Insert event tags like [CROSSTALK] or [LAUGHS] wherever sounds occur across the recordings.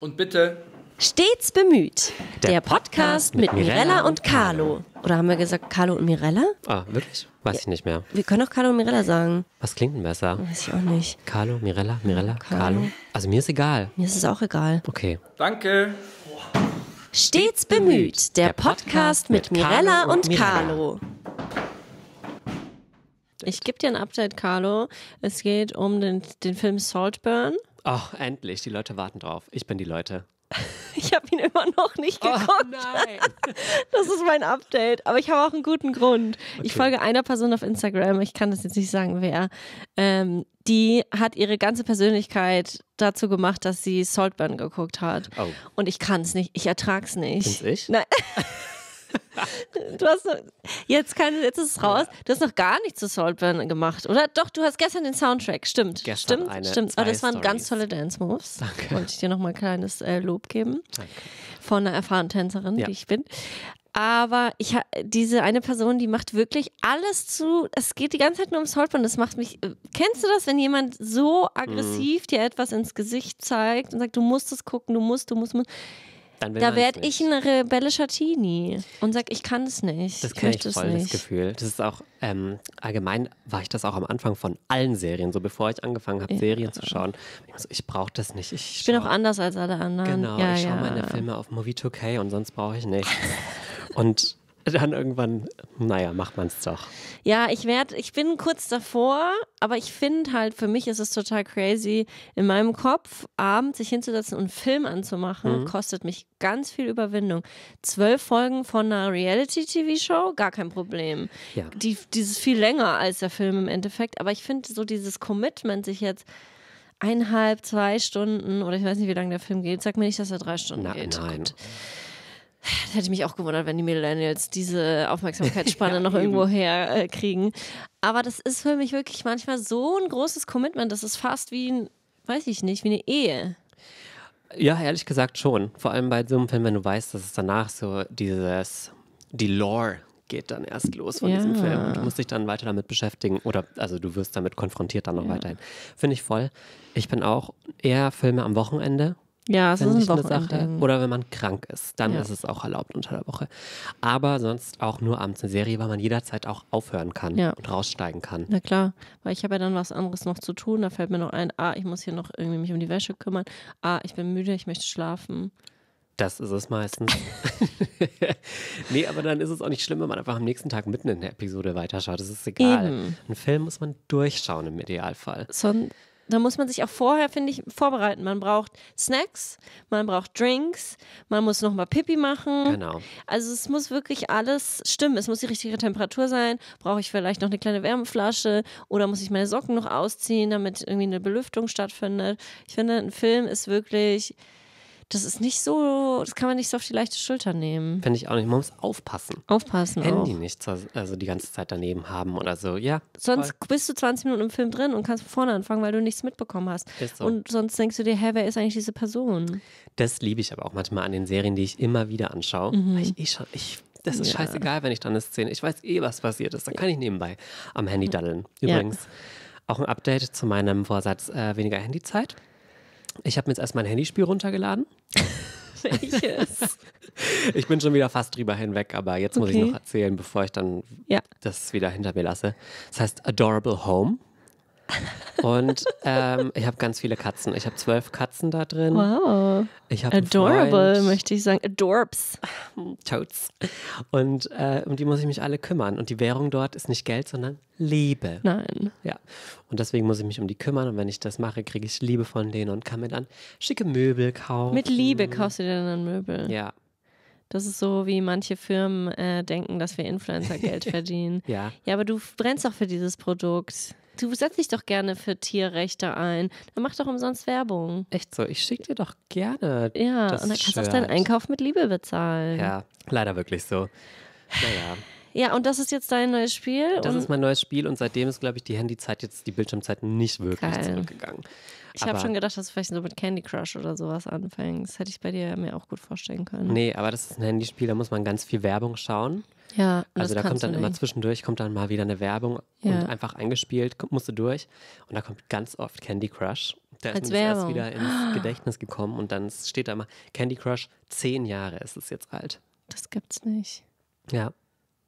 Und bitte. Stets bemüht. Der, der Podcast, Podcast mit, mit Mirella und Carlo. Oder haben wir gesagt Carlo und Mirella? Ah, wirklich? Weiß ja. ich nicht mehr. Wir können auch Carlo und Mirella sagen. Was klingt denn besser? Weiß ich auch nicht. Carlo, Mirella, Mirella, Carlo. Carlo. Also mir ist egal. Mir ist es auch egal. Okay. Danke. Stets bemüht. Der, Podcast, mit, mit Mirella und, und Carlo. Ich gebe dir ein Update, Carlo. Es geht um den, den Film Saltburn. Ach, endlich. Die Leute warten drauf. Ich bin die Leute. [LAUGHS] Ich habe ihn immer noch nicht oh, geguckt. Oh, nein. [LAUGHS] das ist mein Update. Aber ich habe auch einen guten Grund. Okay. Ich folge einer Person auf Instagram, ich kann das jetzt nicht sagen, wer. Ähm, die hat ihre ganze Persönlichkeit dazu gemacht, dass sie Saltburn geguckt hat. Oh. Und ich kann es nicht. Ich ertrage es nicht. Bin's ich? Nein. [LAUGHS] du hast noch, jetzt, kann, jetzt ist es raus. Du hast noch gar nichts zu Saltburn gemacht, oder? Doch, du hast gestern den Soundtrack. Stimmt. Gestern stimmt, eine, stimmt. Oh, das waren Storys. ganz tolle Dance Moves. Danke. Wollte ich dir nochmal ein kleines äh, Lob geben. Danke. Von einer erfahrenen Tänzerin, ja. die ich bin. Aber ich diese eine Person, die macht wirklich alles zu. Es geht die ganze Zeit nur ums Saltburn. Das macht mich. Äh, kennst du das, wenn jemand so aggressiv mhm. dir etwas ins Gesicht zeigt und sagt, du musst es gucken, du musst, du musst, du musst da werde ich ein rebellischer Teenie und sage, ich kann es nicht. Das kenne ich, ich voll, nicht. Gefühl. Das ist auch, ähm, allgemein war ich das auch am Anfang von allen Serien, so bevor ich angefangen habe, ja. Serien zu schauen. Also ich brauche das nicht. Ich, ich bin auch anders als alle anderen. Genau, ja, ich schaue ja. meine Filme auf Movie 2K und sonst brauche ich nichts. [LAUGHS] und dann irgendwann, naja, macht man es doch. Ja, ich werde, ich bin kurz davor, aber ich finde halt, für mich ist es total crazy, in meinem Kopf abends sich hinzusetzen und einen Film anzumachen, mhm. kostet mich ganz viel Überwindung. Zwölf Folgen von einer Reality-TV-Show, gar kein Problem. Ja. Die, dieses viel länger als der Film im Endeffekt, aber ich finde so dieses Commitment, sich jetzt eineinhalb, zwei Stunden oder ich weiß nicht, wie lange der Film geht. Sag mir nicht, dass er drei Stunden Na, geht. Nein. Gut hätte ich mich auch gewundert, wenn die Millennials diese Aufmerksamkeitsspanne [LAUGHS] ja, noch irgendwo herkriegen. Äh, Aber das ist für mich wirklich manchmal so ein großes Commitment. Das ist fast wie ein, weiß ich nicht, wie eine Ehe. Ja, ehrlich gesagt schon. Vor allem bei so einem Film, wenn du weißt, dass es danach so dieses, die Lore geht dann erst los von ja. diesem Film. Und du musst dich dann weiter damit beschäftigen oder also du wirst damit konfrontiert dann noch ja. weiterhin. Finde ich voll. Ich bin auch eher Filme am Wochenende ja, es ist ein Sache. Oder wenn man krank ist, dann ja. ist es auch erlaubt unter der Woche. Aber sonst auch nur abends eine Serie, weil man jederzeit auch aufhören kann ja. und raussteigen kann. Na klar, weil ich habe ja dann was anderes noch zu tun. Da fällt mir noch ein, ah, ich muss hier noch irgendwie mich um die Wäsche kümmern. Ah, ich bin müde, ich möchte schlafen. Das ist es meistens. [LAUGHS] nee, aber dann ist es auch nicht schlimm, wenn man einfach am nächsten Tag mitten in der Episode weiterschaut. Das ist egal. Eben. Einen Film muss man durchschauen im Idealfall. Son da muss man sich auch vorher, finde ich, vorbereiten. Man braucht Snacks, man braucht Drinks, man muss nochmal Pipi machen. Genau. Also es muss wirklich alles stimmen. Es muss die richtige Temperatur sein. Brauche ich vielleicht noch eine kleine Wärmeflasche oder muss ich meine Socken noch ausziehen, damit irgendwie eine Belüftung stattfindet? Ich finde, ein Film ist wirklich das ist nicht so, das kann man nicht so auf die leichte Schulter nehmen. Finde ich auch nicht. Man muss aufpassen. Aufpassen. Handy auch. nicht also die ganze Zeit daneben haben oder so. Ja. Sonst voll. bist du 20 Minuten im Film drin und kannst vorne anfangen, weil du nichts mitbekommen hast. So. Und sonst denkst du dir, hä, wer ist eigentlich diese Person? Das liebe ich aber auch manchmal an den Serien, die ich immer wieder anschaue. Mhm. Weil ich eh schon, ich das ist ja. scheißegal, wenn ich dann eine Szene. Ich weiß eh, was passiert ist. Dann kann ich nebenbei am Handy daddeln. Übrigens, ja. auch ein Update zu meinem Vorsatz äh, weniger Handyzeit. Ich habe mir jetzt erst mein Handyspiel runtergeladen. [LAUGHS] Welches? ich bin schon wieder fast drüber hinweg, aber jetzt muss okay. ich noch erzählen, bevor ich dann ja. das wieder hinter mir lasse. Das heißt Adorable Home. Und ähm, ich habe ganz viele Katzen. Ich habe zwölf Katzen da drin. Wow. Ich Adorable, möchte ich sagen. Adorbs. Toads. Und äh, um die muss ich mich alle kümmern. Und die Währung dort ist nicht Geld, sondern Liebe. Nein. Ja. Und deswegen muss ich mich um die kümmern. Und wenn ich das mache, kriege ich Liebe von denen und kann mir dann schicke Möbel kaufen. Mit Liebe kaufst du dir dann Möbel. Ja. Das ist so, wie manche Firmen äh, denken, dass wir Influencer Geld [LAUGHS] verdienen. ja. Ja, aber du brennst auch für dieses Produkt. Du setzt dich doch gerne für Tierrechte ein. Dann mach doch umsonst Werbung. Echt so, ich schicke dir doch gerne. Ja, das und dann kannst du auch deinen Einkauf mit Liebe bezahlen. Ja, leider wirklich so. Naja. Ja, und das ist jetzt dein neues Spiel? Das ist mein neues Spiel und seitdem ist, glaube ich, die Handyzeit jetzt, die Bildschirmzeit nicht wirklich Geil. zurückgegangen. Ich habe schon gedacht, dass du vielleicht so mit Candy Crush oder sowas anfängst. Hätte ich bei dir mir auch gut vorstellen können. Nee, aber das ist ein Handyspiel, da muss man ganz viel Werbung schauen. Ja, also da kommt dann immer zwischendurch, kommt dann mal wieder eine Werbung ja. und einfach eingespielt, musste durch. Und da kommt ganz oft Candy Crush. Da Als ist mir erst wieder ins Gedächtnis gekommen und dann steht da immer Candy Crush, zehn Jahre ist es jetzt alt. Das gibt's nicht. Ja.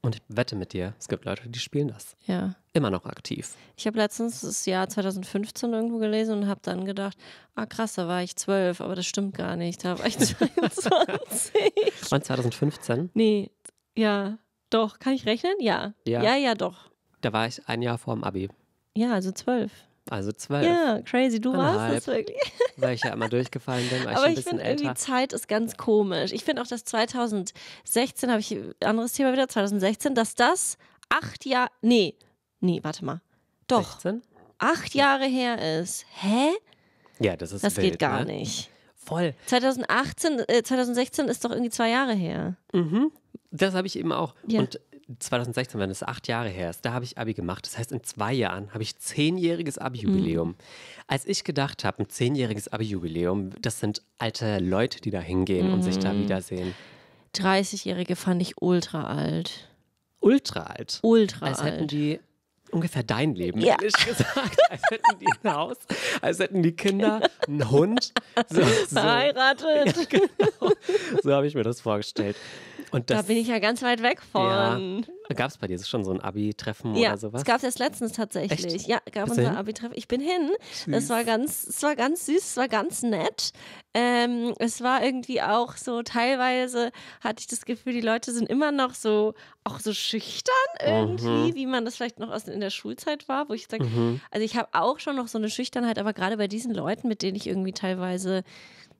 Und ich wette mit dir, es gibt Leute, die spielen das. Ja. Immer noch aktiv. Ich habe letztens das Jahr 2015 irgendwo gelesen und habe dann gedacht, ah krass, da war ich zwölf, aber das stimmt gar nicht, da war ich 22. [LAUGHS] Und 2015? Nee, ja. Doch, kann ich rechnen? Ja. Ja, ja, ja doch. Da war ich ein Jahr vor dem Abi. Ja, also zwölf. Also zwölf. Ja, crazy, du warst es wirklich. [LAUGHS] Weil ich ja immer durchgefallen bin, war ich Aber ein ich finde älter. Irgendwie Zeit ist ganz komisch. Ich finde auch, dass 2016, habe ich ein anderes Thema wieder, 2016, dass das acht Jahre, nee, nee, warte mal. Doch. 16? Acht Jahre ja. her ist. Hä? Ja, das ist Das wild, geht gar ne? nicht. Voll. 2018, äh, 2016 ist doch irgendwie zwei Jahre her. Mhm. Das habe ich eben auch. Ja. Und 2016, wenn es acht Jahre her ist, da habe ich Abi gemacht. Das heißt, in zwei Jahren habe ich zehnjähriges Abi-Jubiläum. Mhm. Als ich gedacht habe, ein zehnjähriges Abi-Jubiläum, das sind alte Leute, die da hingehen mhm. und sich da mhm. wiedersehen. 30-Jährige fand ich ultra alt. Ultra alt? Ultra als alt. Als hätten die ungefähr dein Leben, ja. ehrlich gesagt. [LAUGHS] Als hätten die ein Haus, als hätten die Kinder, einen Hund. [LAUGHS] So, so. Verheiratet. [LAUGHS] Ja, genau. So habe ich mir das vorgestellt. Und das, da bin ich ja ganz weit weg von. Ja. Gab es bei dir schon so ein Abi-Treffen ja, oder sowas? Ja, es gab es erst letztens tatsächlich. Echt? Ja, gab es ein Abi-Treffen. Ich bin hin. Es war ganz, es war ganz süß, es war ganz nett. Ähm, es war irgendwie auch so, teilweise hatte ich das Gefühl, die Leute sind immer noch so, auch so schüchtern irgendwie, mhm. wie man das vielleicht noch aus, in der Schulzeit war, wo ich sage, mhm. also ich habe auch schon noch so eine Schüchternheit, aber gerade bei diesen Leuten, mit denen ich irgendwie teilweise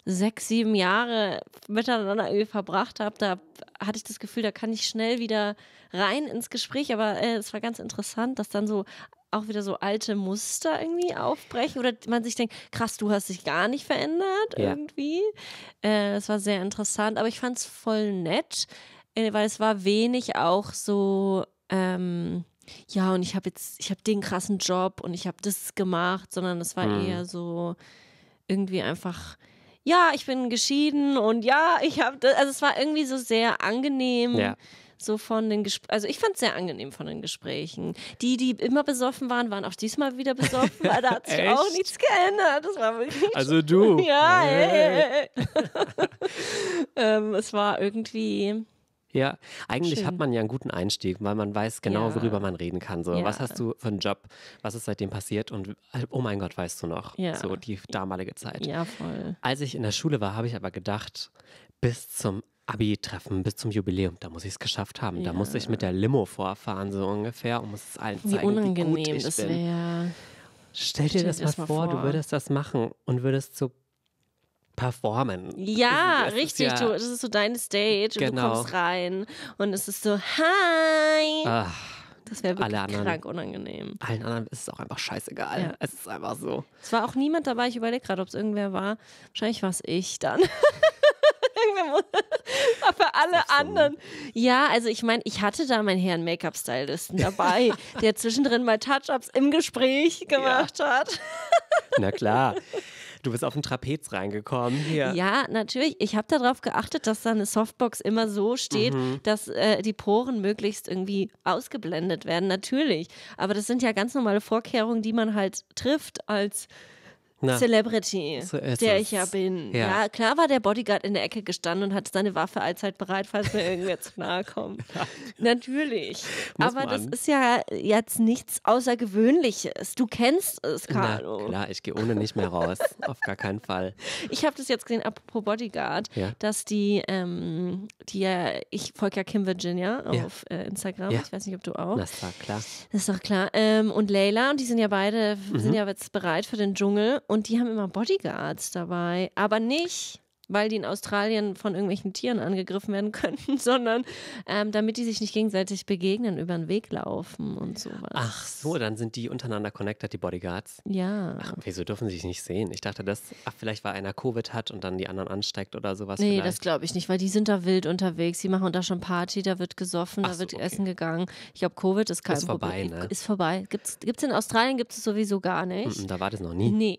sechs, sieben Jahre miteinander irgendwie verbracht habe, da hatte ich das Gefühl, da kann ich schnell wieder rein ins Gespräch. Aber äh, es war ganz interessant, dass dann so auch wieder so alte Muster irgendwie aufbrechen oder man sich denkt, krass, du hast dich gar nicht verändert ja. irgendwie. Äh, das war sehr interessant, aber ich fand es voll nett, äh, weil es war wenig auch so, ähm, ja, und ich habe jetzt, ich habe den krassen Job und ich habe das gemacht, sondern es war mhm. eher so irgendwie einfach ja, ich bin geschieden und ja, ich habe, also es war irgendwie so sehr angenehm. Ja so von den Gesprächen, also ich fand es sehr angenehm von den Gesprächen. Die, die immer besoffen waren, waren auch diesmal wieder besoffen, weil da hat sich [LAUGHS] auch nichts geändert. Das war wirklich [LAUGHS] also du. [LAUGHS] Ja, hey. ähm, es war irgendwie, ja, eigentlich Schön. hat man ja einen guten Einstieg, weil man weiß genau, ja. worüber man reden kann. So, ja. was hast du für einen Job? Was ist seitdem passiert? Und oh mein Gott, weißt du noch? Ja. So die damalige Zeit. Ja, voll. Als ich in der Schule war, habe ich aber gedacht, bis zum Abi-Treffen bis zum Jubiläum, da muss ich es geschafft haben. Da muss ich mit der Limo vorfahren, so ungefähr, und muss es allen zeigen, wie unangenehm wie gut ich das wäre. Stell dir Stell das, das mal vor, vor, du würdest das machen und würdest so performen. Ja, das richtig. Ist ja, du, das ist so deine Stage genau. und du genau. kommst rein und es ist so, hi. Ach, das wäre wirklich anderen, krank unangenehm. Allen anderen ist es auch einfach scheißegal. Ja. Es ist einfach so. Es war auch niemand dabei. Ich überlege gerade, ob es irgendwer war. Wahrscheinlich war es ich dann. Aber [LAUGHS] [LAUGHS] für alle so. anderen. Ja, also ich meine, ich hatte da meinen Herrn Make-up-Stylisten [LAUGHS] dabei, der zwischendrin mal Touch-Ups im Gespräch gemacht ja. hat. Na klar. Du bist auf den Trapez reingekommen. Hier. Ja, natürlich. Ich habe darauf geachtet, dass da eine Softbox immer so steht, mhm. dass äh, die Poren möglichst irgendwie ausgeblendet werden. Natürlich. Aber das sind ja ganz normale Vorkehrungen, die man halt trifft als na, Celebrity, so der ich ja bin. Ja. ja. klar war der Bodyguard in der Ecke gestanden und hat seine Waffe allzeit bereit, falls mir irgendwer zu nahe kommt. [LAUGHS] Natürlich. Muss Aber man. das ist ja jetzt nichts Außergewöhnliches. Du kennst es, Carlo. Na, klar, ich gehe ohne nicht mehr raus. Auf gar keinen Fall. [LAUGHS] Ich habe das jetzt gesehen, apropos Bodyguard, ja. dass die, ähm, die ich folge ja Kim Virginia auf ja. äh, Instagram. Ich weiß nicht, ob du auch. Das war klar. Das ist doch klar. Ähm, und Layla, und die sind ja beide, mhm. sind ja jetzt bereit für den Dschungel und die haben immer Bodyguards dabei, aber nicht weil die in Australien von irgendwelchen Tieren angegriffen werden [LAUGHS] könnten, sondern ähm, damit die sich nicht gegenseitig begegnen, über den Weg laufen und sowas. Ach so, dann sind die untereinander connected, die Bodyguards. Ja. Ach, wieso dürfen sie sich nicht sehen? Ich dachte, dass, ach, vielleicht weil einer Covid hat und dann die anderen ansteckt oder sowas. Nee, vielleicht. das glaube ich nicht, weil die sind da wild unterwegs. Die machen da schon Party, da wird gesoffen, ach da wird okay. essen gegangen. Ich glaube, Covid ist kein ist Problem. Vorbei, ne? Ist vorbei. Gibt es in Australien gibt sowieso gar nicht. da war das noch nie. Nee,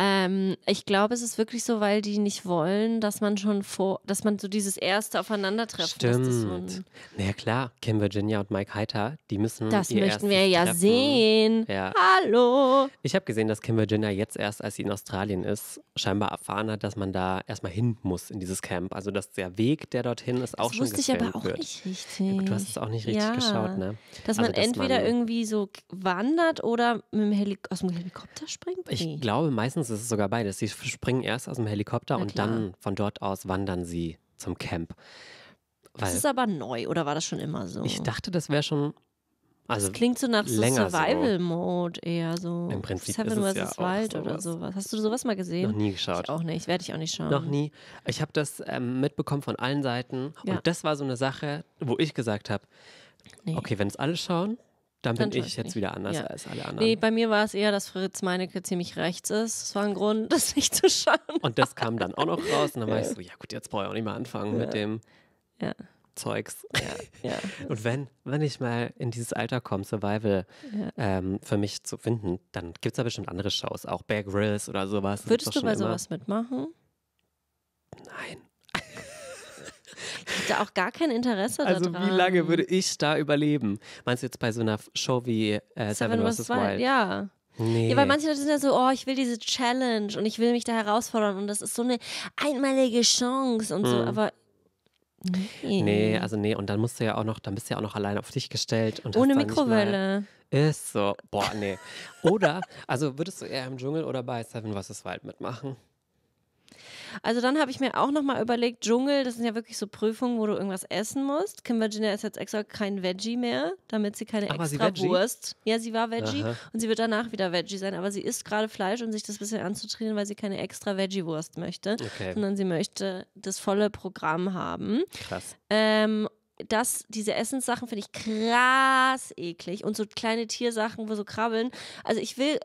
Ähm, ich glaube, es ist wirklich so, weil die nicht wollen, dass man schon vor, dass man so dieses erste Aufeinandertreffen Stimmt. Ist, naja, klar, Kim Virginia und Mike Heiter, die müssen. Das möchten wir ja treffen. sehen. Ja. Hallo. Ich habe gesehen, dass Kim Virginia jetzt erst, als sie in Australien ist, scheinbar erfahren hat, dass man da erstmal hin muss in dieses Camp. Also, dass der Weg, der dorthin ist, das auch schon gefilmt wird. Das wusste ich aber auch wird. nicht richtig. Ja, du hast es auch nicht richtig ja. geschaut, ne? Dass also, man dass entweder man irgendwie so wandert oder mit dem aus dem Helikopter springt? Ich nee. glaube, meistens also, es ist sogar beides. Sie springen erst aus dem Helikopter und dann von dort aus wandern sie zum Camp. Weil das ist aber neu, oder war das schon immer so? Ich dachte, das wäre schon. Also das klingt so nach so Survival-Mode eher so. Im Prinzip Seven ist es ja auch Wild sowas. oder sowas. Hast du sowas mal gesehen? Noch nie geschaut. Ich auch nicht, werde ich auch nicht schauen. Noch nie. Ich habe das ähm, mitbekommen von allen Seiten. Ja. Und das war so eine Sache, wo ich gesagt habe, nee. okay, wenn es alle schauen, dann bin ich jetzt wieder anders ja. als alle anderen. Nee, bei mir war es eher, dass Fritz Meinecke ziemlich rechts ist. Das war ein Grund, [LAUGHS] das nicht zu schauen. Und das kam dann auch noch raus. Und dann ja. war ich so, ja gut, jetzt brauche ich auch nicht mehr anfangen ja. mit dem Zeugs. [LAUGHS] Und wenn, wenn ich mal in dieses Alter komme, Survival ähm, für mich zu finden, dann gibt es da bestimmt andere Shows, auch Bear Grylls oder sowas. Würdest du bei immer... sowas mitmachen? Nein. Ich da auch gar kein Interesse daran. Also wie lange würde ich da überleben? Meinst du jetzt bei so einer Show wie äh, Seven, Seven vs. Wild? Ja. Nee. Ja, weil manche Leute sind ja so, oh, ich will diese Challenge und ich will mich da herausfordern und das ist so eine einmalige Chance und mhm. so, hm. aber Nee. nee. also nee, und dann musst du ja auch noch, dann bist du ja auch noch allein auf dich gestellt. Und Ohne Mikrowelle. Ist so, boah, nee. Oder, also würdest du eher im Dschungel oder bei Seven vs. Wild mitmachen? Also dann habe ich mir auch nochmal überlegt, Dschungel, das sind ja wirklich so Prüfungen, wo du irgendwas essen musst. Kim Virginia ist jetzt extra kein Veggie mehr, damit sie keine aber extra sie Wurst. Ja, sie war Veggie Aha. und sie wird danach wieder Veggie sein, aber sie isst gerade Fleisch, um sich das ein bisschen anzutrainieren, weil sie keine extra Veggie-Wurst möchte, okay. sondern sie möchte das volle Programm haben. Krass. Ähm, das, diese Essenssachen finde ich krass eklig und so kleine Tiersachen, wo so krabbeln. Also ich will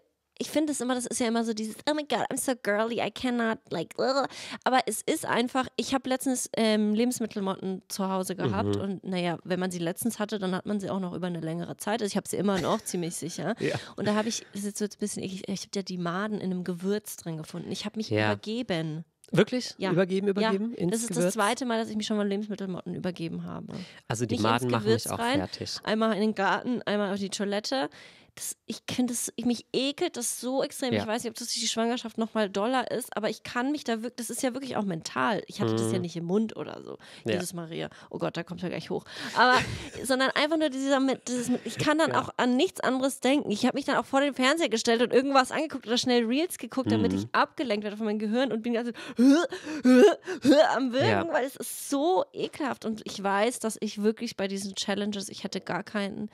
ich finde es immer, das ist ja immer so dieses, oh my God, I'm so girly, I cannot, like, ugh. aber es ist einfach, ich habe letztens ähm, Lebensmittelmotten zu Hause gehabt mhm. und naja, wenn man sie letztens hatte, dann hat man sie auch noch über eine längere Zeit, also ich habe sie immer noch ziemlich sicher [LAUGHS] ja. und da habe ich, das ist jetzt ein bisschen, ich, ich habe ja die Maden in einem Gewürz drin gefunden, ich habe mich ja. übergeben. Wirklich? Ja. Übergeben, übergeben? Ja. das ist Gewürz? das zweite Mal, dass ich mich schon mal Lebensmittelmotten übergeben habe. Also die Nicht Maden machen mich auch fertig. Einmal in den Garten, einmal auf die Toilette das, ich kenne das, ich, mich ekelt das so extrem. Ja. Ich weiß nicht, ob das durch die Schwangerschaft nochmal doller ist, aber ich kann mich da wirklich, das ist ja wirklich auch mental. Ich hatte mhm. das ja mhm. nicht im Mund oder so. Ja. Jesus Maria. Oh Gott, da kommt ja gleich hoch. Aber, [LAUGHS] sondern einfach nur dieser, dieses, ich kann dann ja. auch an nichts anderes denken. Ich habe mich dann auch vor den Fernseher gestellt und irgendwas angeguckt oder schnell Reels geguckt, mhm. damit ich abgelenkt werde von meinem Gehirn und bin ganz am Wirken, weil es ist so ekelhaft. Und ich weiß, dass ich wirklich bei diesen Challenges, ich hätte gar keinen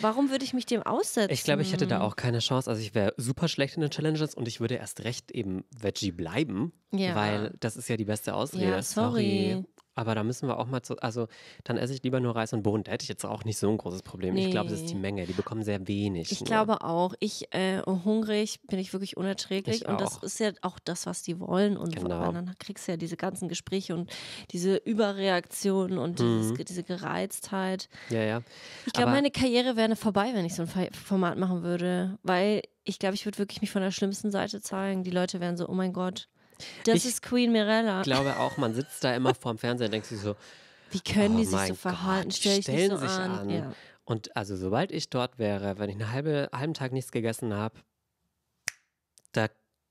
Warum würde ich mich dem aussetzen? Ich glaube, ich hätte da auch keine Chance. Also ich wäre super schlecht in den Challenges und ich würde erst recht eben Veggie bleiben, ja. weil das ist ja die beste Ausrede. Ja, sorry. sorry. Aber da müssen wir auch mal zu. Also, dann esse ich lieber nur Reis und Bohnen. Da hätte ich jetzt auch nicht so ein großes Problem. Nee. Ich glaube, es ist die Menge. Die bekommen sehr wenig. Ich nur. glaube auch. Ich, äh, hungrig bin ich wirklich unerträglich. Ich und auch. das ist ja auch das, was die wollen. Und genau. dann kriegst du ja diese ganzen Gespräche und diese Überreaktionen und mhm. dieses, diese Gereiztheit. Ja, ja. Ich glaube, meine Karriere wäre vorbei, wenn ich so ein Format machen würde. Weil ich glaube, ich würde wirklich mich von der schlimmsten Seite zeigen. Die Leute wären so, oh mein Gott, das ich ist Queen Mirella. Ich glaube auch, man sitzt da immer vorm Fernseher und denkt sich so, wie können oh die sich so verhalten? Gott, Stell ich stellen so sich an. an. Ja. Und also sobald ich dort wäre, wenn ich einen halbe, halben Tag nichts gegessen habe,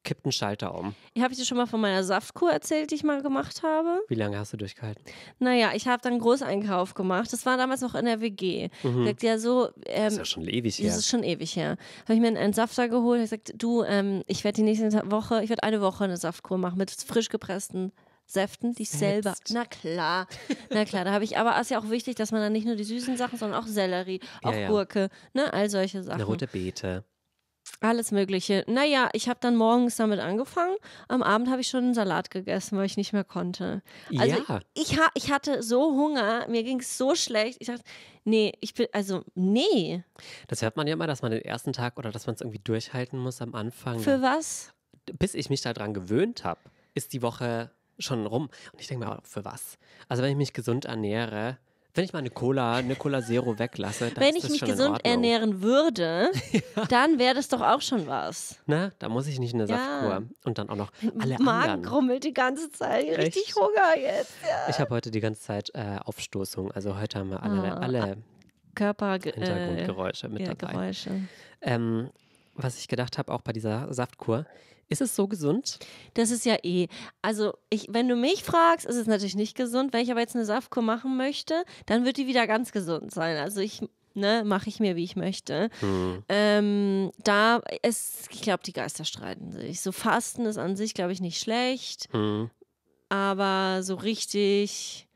kippt ein Schalter um. Habe ich dir schon mal von meiner Saftkur erzählt, die ich mal gemacht habe? Wie lange hast du durchgehalten? Naja, ich habe dann einen Großeinkauf gemacht. Das war damals noch in der WG. Mhm. Sagt ja so. Ähm, das ist ja schon ewig her. Das ist schon ewig her. Habe ich mir einen Safter geholt. Ich gesagt, du, ähm, ich werde die nächste Woche, ich werde eine Woche eine Saftkur machen mit frisch gepressten Säften, die ich selber. Na klar, na klar. Da habe ich, aber ist ja auch wichtig, dass man dann nicht nur die süßen Sachen, sondern auch Sellerie, ja, auch ja. Gurke, ne, all solche Sachen. Eine rote Beete. Alles Mögliche. Naja, ich habe dann morgens damit angefangen. Am Abend habe ich schon einen Salat gegessen, weil ich nicht mehr konnte. Also ja. ich, ich, ich hatte so Hunger, mir ging es so schlecht. Ich dachte, nee, ich bin, also nee. Das hört man ja immer, dass man den ersten Tag oder dass man es irgendwie durchhalten muss am Anfang. Für was? Bis ich mich daran gewöhnt habe, ist die Woche schon rum. Und ich denke mir, für was? Also wenn ich mich gesund ernähre, wenn ich mal eine Cola, eine Cola Zero weglasse, dann Wenn ist ich das mich schon gesund in Ordnung. ernähren würde, [LAUGHS] dann wäre das doch auch schon was. Ne? Da muss ich nicht in eine Ja. Saftkur. Und dann auch noch alle Magen anderen. grummelt die ganze Zeit. Richtig Echt? Hunger jetzt. Ja. Ich habe heute die ganze Zeit äh, Aufstoßung. Also heute haben wir alle, Ah, alle ah, Körper, äh, Hintergrundgeräusche mit ja, dabei. Geräusche. Ähm, was ich gedacht habe, auch bei dieser Saftkur, ist es so gesund? Das ist ja eh. Also, ich, wenn du mich fragst, ist es natürlich nicht gesund. Wenn ich aber jetzt eine Saftkur machen möchte, dann wird die wieder ganz gesund sein. Also, ich ne, mache ich mir, wie ich möchte. Hm. Ähm, da ist, ich glaube, die Geister streiten sich. So Fasten ist an sich, glaube ich, nicht schlecht, hm. aber so richtig,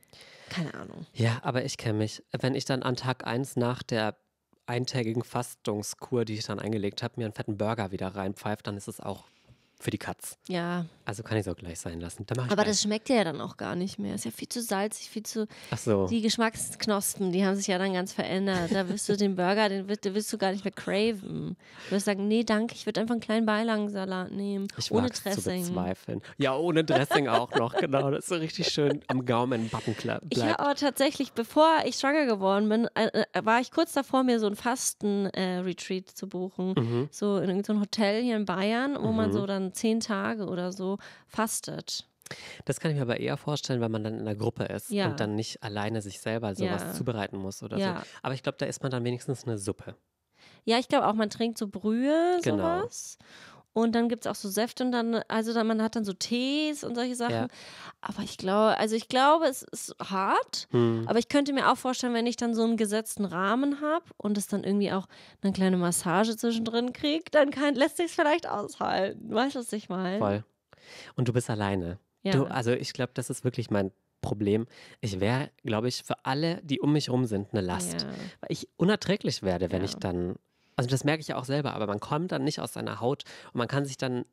keine Ahnung. Ja, aber ich kenne mich. Wenn ich dann an Tag 1 nach der eintägigen Fastungskur, die ich dann eingelegt habe, mir einen fetten Burger wieder reinpfeift, dann ist es auch für die Katz. Ja. Also kann ich es auch gleich sein lassen. Da Aber das schmeckt ja dann auch gar nicht mehr. Ist ja viel zu salzig, viel zu. Ach so. Die Geschmacksknospen, die haben sich ja dann ganz verändert. Da wirst du den Burger, den wirst, den wirst du gar nicht mehr craven. Du wirst sagen, nee, danke, ich würde einfach einen kleinen Beilagensalat nehmen. Ich ohne Dressing. Zu bezweifeln. Ja, ohne Dressing auch noch, genau. Das ist so richtig schön am Gaumen Backen bleibt. Ich habe aber tatsächlich, bevor ich schwanger geworden bin, äh, äh war ich kurz davor, mir so ein Fasten-Retreat äh, zu buchen. Mhm. So in irgendeinem so Hotel hier in Bayern, wo mhm. man so dann zehn Tage oder so fastet. Das kann ich mir aber eher vorstellen, weil man dann in einer Gruppe ist ja. und dann nicht alleine sich selber sowas ja. zubereiten muss oder ja. so. Aber ich glaube, da isst man dann wenigstens eine Suppe. Ja, ich glaube auch, man trinkt so Brühe, genau. sowas. Genau. Und dann gibt es auch so Säfte und dann, also dann, man hat dann so Tees und solche Sachen. Ja. Aber ich glaube, also ich glaube, es ist hart, hm. aber ich könnte mir auch vorstellen, wenn ich dann so einen gesetzten Rahmen habe und es dann irgendwie auch eine kleine Massage zwischendrin kriege, dann kann, lässt sich es vielleicht aushalten. Weißt du, was ich meine? Voll. Und du bist alleine. Ja. Du, also ich glaube, das ist wirklich mein Problem. Ich wäre, glaube ich, für alle, die um mich rum sind, eine Last. Ja. Weil ich unerträglich werde, wenn ich dann also das merke ich ja auch selber, aber man kommt dann nicht aus seiner Haut und man kann sich dann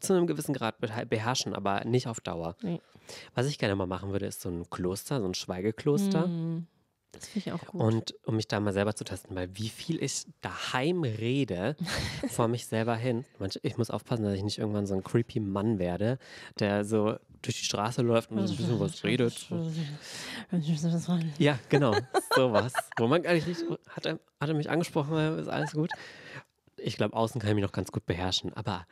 zu einem gewissen Grad beherrschen, aber nicht auf Dauer. Nee. Was ich gerne mal machen würde, ist so ein Kloster, so ein Schweigekloster. Mm, das finde ich auch gut. Und um mich da mal selber zu testen, weil wie viel ich daheim rede, vor mich selber hin. Ich muss aufpassen, dass ich nicht irgendwann so ein creepy Mann werde, der so durch die Straße läuft und so ein bisschen was redet. ja, genau, sowas. Wo man gar nicht hat, er, hat er mich angesprochen, ist alles gut. Ich glaube, außen kann ich mich noch ganz gut beherrschen, aber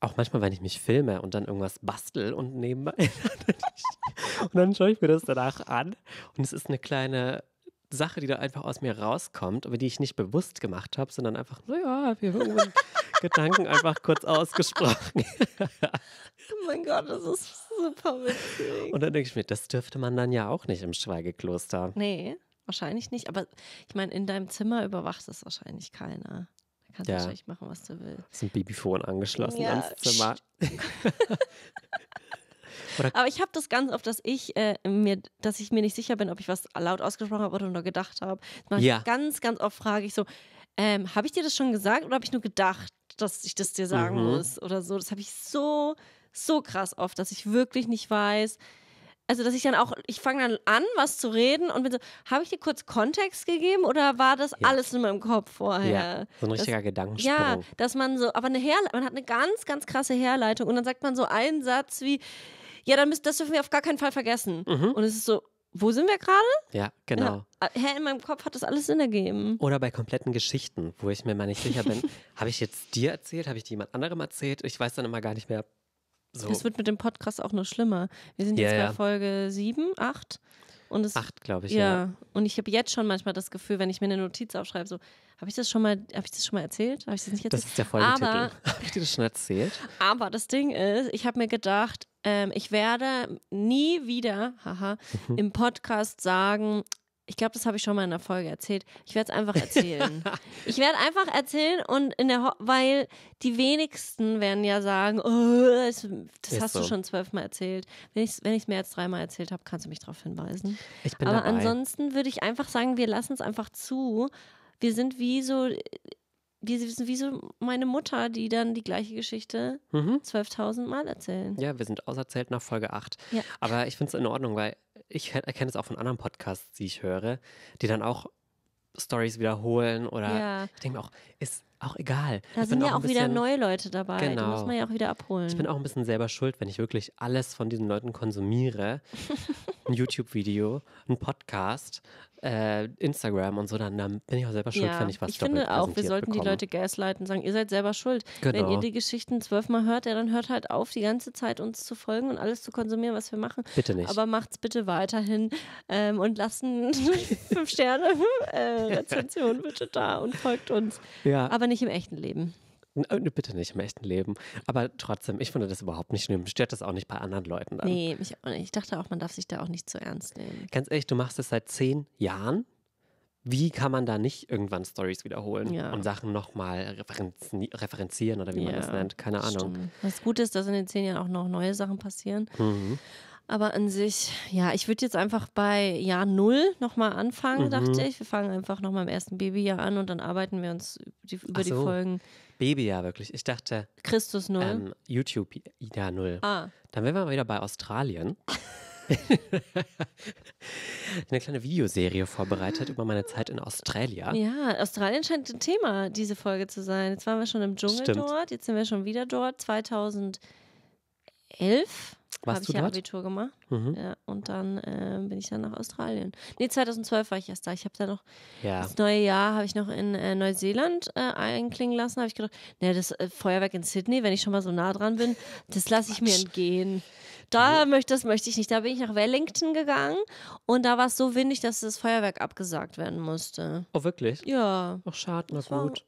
auch manchmal, wenn ich mich filme und dann irgendwas bastel und nebenbei. [LAUGHS] und dann schaue ich mir das danach an und es ist eine kleine Sache, die da einfach aus mir rauskommt, aber die ich nicht bewusst gemacht habe, sondern einfach, naja, wir irgendwann. Gedanken einfach kurz ausgesprochen. [LAUGHS] oh mein Gott, das ist super witzig. Und dann denke ich mir, das dürfte man dann ja auch nicht im Schweigekloster. Nee, wahrscheinlich nicht. Aber ich meine, in deinem Zimmer überwacht es wahrscheinlich keiner. Da kannst du wahrscheinlich machen, was du willst. Ist ein Babyfon angeschlossen ja. ans Zimmer. [LAUGHS] aber ich habe das ganz oft, dass ich äh, mir, dass ich mir nicht sicher bin, ob ich was laut ausgesprochen habe oder nur gedacht habe. Ja. Ganz, ganz oft frage ich so, ähm, habe ich dir das schon gesagt oder habe ich nur gedacht? dass ich das dir sagen mhm. muss oder so. Das habe ich so, so krass oft, dass ich wirklich nicht weiß. Also, dass ich dann auch, ich fange dann an, was zu reden und bin so, habe ich dir kurz Kontext gegeben oder war das ja. alles in meinem Kopf vorher? Ja, so ein richtiger dass, Ja, dass man so, aber eine Herleitung, man hat eine ganz, ganz krasse Herleitung und dann sagt man so einen Satz wie, ja, dann müsst, das dürfen wir auf gar keinen Fall vergessen. Mhm. Und es ist so, wo sind wir gerade? Ja, genau. Ja. Hä, in meinem Kopf hat das alles Sinn ergeben. Oder bei kompletten Geschichten, wo ich mir mal nicht sicher bin, [LAUGHS] habe ich jetzt dir erzählt, habe ich dir jemand anderem erzählt? Ich weiß dann immer gar nicht mehr. So. Es wird mit dem Podcast auch nur schlimmer. Wir sind jetzt bei ja. Folge 7, 8. Und es, Acht, glaube ich. Ja. ja. Und ich habe jetzt schon manchmal das Gefühl, wenn ich mir eine Notiz aufschreibe, so, habe ich das schon mal, habe ich das schon mal erzählt? Habe ich das nicht erzählt? Das ist der Folgetitel. [LAUGHS] Habe ich dir das schon erzählt? Aber das Ding ist, ich habe mir gedacht, ähm, ich werde nie wieder, haha, mhm. im Podcast sagen, ich glaube, das habe ich schon mal in der Folge erzählt. Ich werde es einfach erzählen. [LAUGHS] ich werde einfach erzählen und in der, Ho weil die wenigsten werden ja sagen, oh, das, das hast so. du schon zwölfmal erzählt. Wenn ich es wenn mehr als dreimal erzählt habe, kannst du mich darauf hinweisen. Ich bin Aber dabei. ansonsten würde ich einfach sagen, wir lassen es einfach zu. Wir sind wie so wie sie wissen, wie so meine Mutter, die dann die gleiche Geschichte mhm. 12.000 Mal erzählen. Ja, wir sind auserzählt nach Folge 8. Ja. Aber ich finde es in Ordnung, weil ich erkenne es auch von anderen Podcasts, die ich höre, die dann auch Stories wiederholen oder ja. ich denke mir auch, ist auch egal. Da ich sind ja auch, auch bisschen, wieder neue Leute dabei. Genau. Die muss man ja auch wieder abholen. Ich bin auch ein bisschen selber schuld, wenn ich wirklich alles von diesen Leuten konsumiere. [LAUGHS] ein YouTube-Video, ein Podcast, äh, Instagram und so, dann, dann, bin ich auch selber schuld, ja, wenn ich was Ich finde auch, wir sollten bekomme. die Leute gaslighten und sagen, ihr seid selber schuld. Genau. Wenn ihr die Geschichten zwölfmal hört, ja, dann hört halt auf, die ganze Zeit uns zu folgen und alles zu konsumieren, was wir machen. Bitte nicht. Aber macht's bitte weiterhin ähm, und lasst eine [LAUGHS] fünf Sterne äh, [LAUGHS] Rezension bitte da und folgt uns. Ja. Aber nicht im echten Leben. Äh, bitte nicht im echten Leben. Aber trotzdem, ich finde das überhaupt nicht schlimm. Stört das auch nicht bei anderen Leuten dann. Nee, mich auch nicht. Ich dachte auch, man darf sich da auch nicht zu ernst nehmen. Ganz ehrlich, du machst das seit zehn Jahren. Wie kann man da nicht irgendwann Stories wiederholen ja. und Sachen nochmal referenzi referenzieren oder wie ja, man das nennt? Keine das Ahnung. Was gut ist, dass in den zehn Jahren auch noch neue Sachen passieren. Mhm. Aber an sich, ja, ich würde jetzt einfach bei Jahr Null nochmal anfangen, mhm. dachte ich. Wir fangen einfach nochmal im ersten Babyjahr an und dann arbeiten wir uns die, über so. die Folgen Baby ja wirklich. Ich dachte. Christus Null. Ähm, YouTube Ida Null. Ah. Dann wären wir mal wieder bei Australien. [LAUGHS] eine kleine Videoserie vorbereitet über meine Zeit in Australien. Ja, Australien scheint ein Thema, diese Folge zu sein. Jetzt waren wir schon im Dschungel Stimmt. dort, jetzt sind wir schon wieder dort. 2000 elf habe ich ja Abitur gemacht. Mhm. Ja, und dann äh, bin ich dann nach Australien. Nee, 2012 war ich erst da. Ich habe da noch ja. das neue Jahr habe ich noch in äh, Neuseeland äh, einklingen lassen. Habe ich gedacht, naja, ne, das äh, Feuerwerk in Sydney, wenn ich schon mal so nah dran bin, das lasse ich mir entgehen. Da möchte, das möchte ich nicht. Da bin ich nach Wellington gegangen und da war es so windig, dass das Feuerwerk abgesagt werden musste. Oh, wirklich? Ja. Ach, schade, na gut.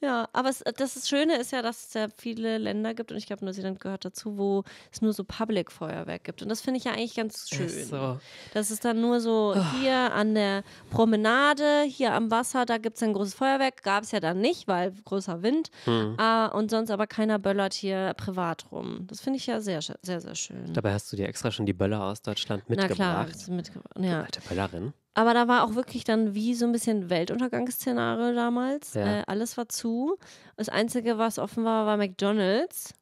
Ja, aber es, äh, das Schöne ist ja, dass es ja viele Länder gibt und ich glaube, Neuseeland gehört dazu, wo es nur so Public Feuerwerk gibt. Und das finde ich ja eigentlich ganz schön. so. Das ist dann nur so oh. hier an der Promenade, hier am Wasser, da gibt es ein großes Feuerwerk. Gab es ja dann nicht, weil großer Wind. Hm. Äh, und sonst aber keiner böllert hier privat rum. Das finde ich ja sehr, sehr, sehr schön. Dabei hast du dir extra schon die Böller aus Deutschland mitgebracht. Na klar, mitgebracht. Ja. alte Böllerin. Aber da war auch wirklich dann wie so ein bisschen Weltuntergangsszenario damals. Ja. Äh, alles war zu. Das Einzige, was offen war, war McDonalds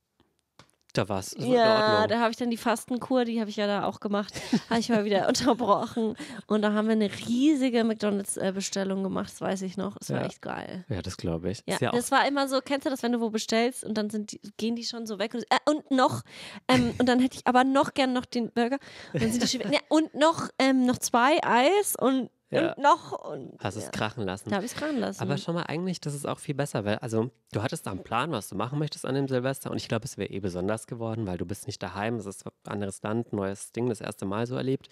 da war's. Das war da habe ich dann die Fastenkur, die habe ich ja da auch gemacht, [LAUGHS] habe ich mal wieder unterbrochen. Und da haben wir eine riesige McDonalds-Bestellung gemacht, das weiß ich noch. Es war echt geil. Ja, das glaube ich. Ja, ja das war immer so, kennst du das, wenn du wo bestellst und dann sind die, gehen die schon so weg und, äh, und noch, ähm, und dann hätte ich aber noch gern noch den Burger. Und, schon, ne, [LAUGHS] und noch, ähm, noch zwei Eis und ja. Und noch. Und, Hast ja. es krachen lassen. Da habe ich es krachen lassen. Aber schon mal, eigentlich, das ist auch viel besser, weil, also, du hattest da einen Plan, was du machen möchtest an dem Silvester. Und ich glaube, es wäre eh besonders geworden, weil du bist nicht daheim, es ist ein anderes Land, neues Ding, das erste Mal so erlebt.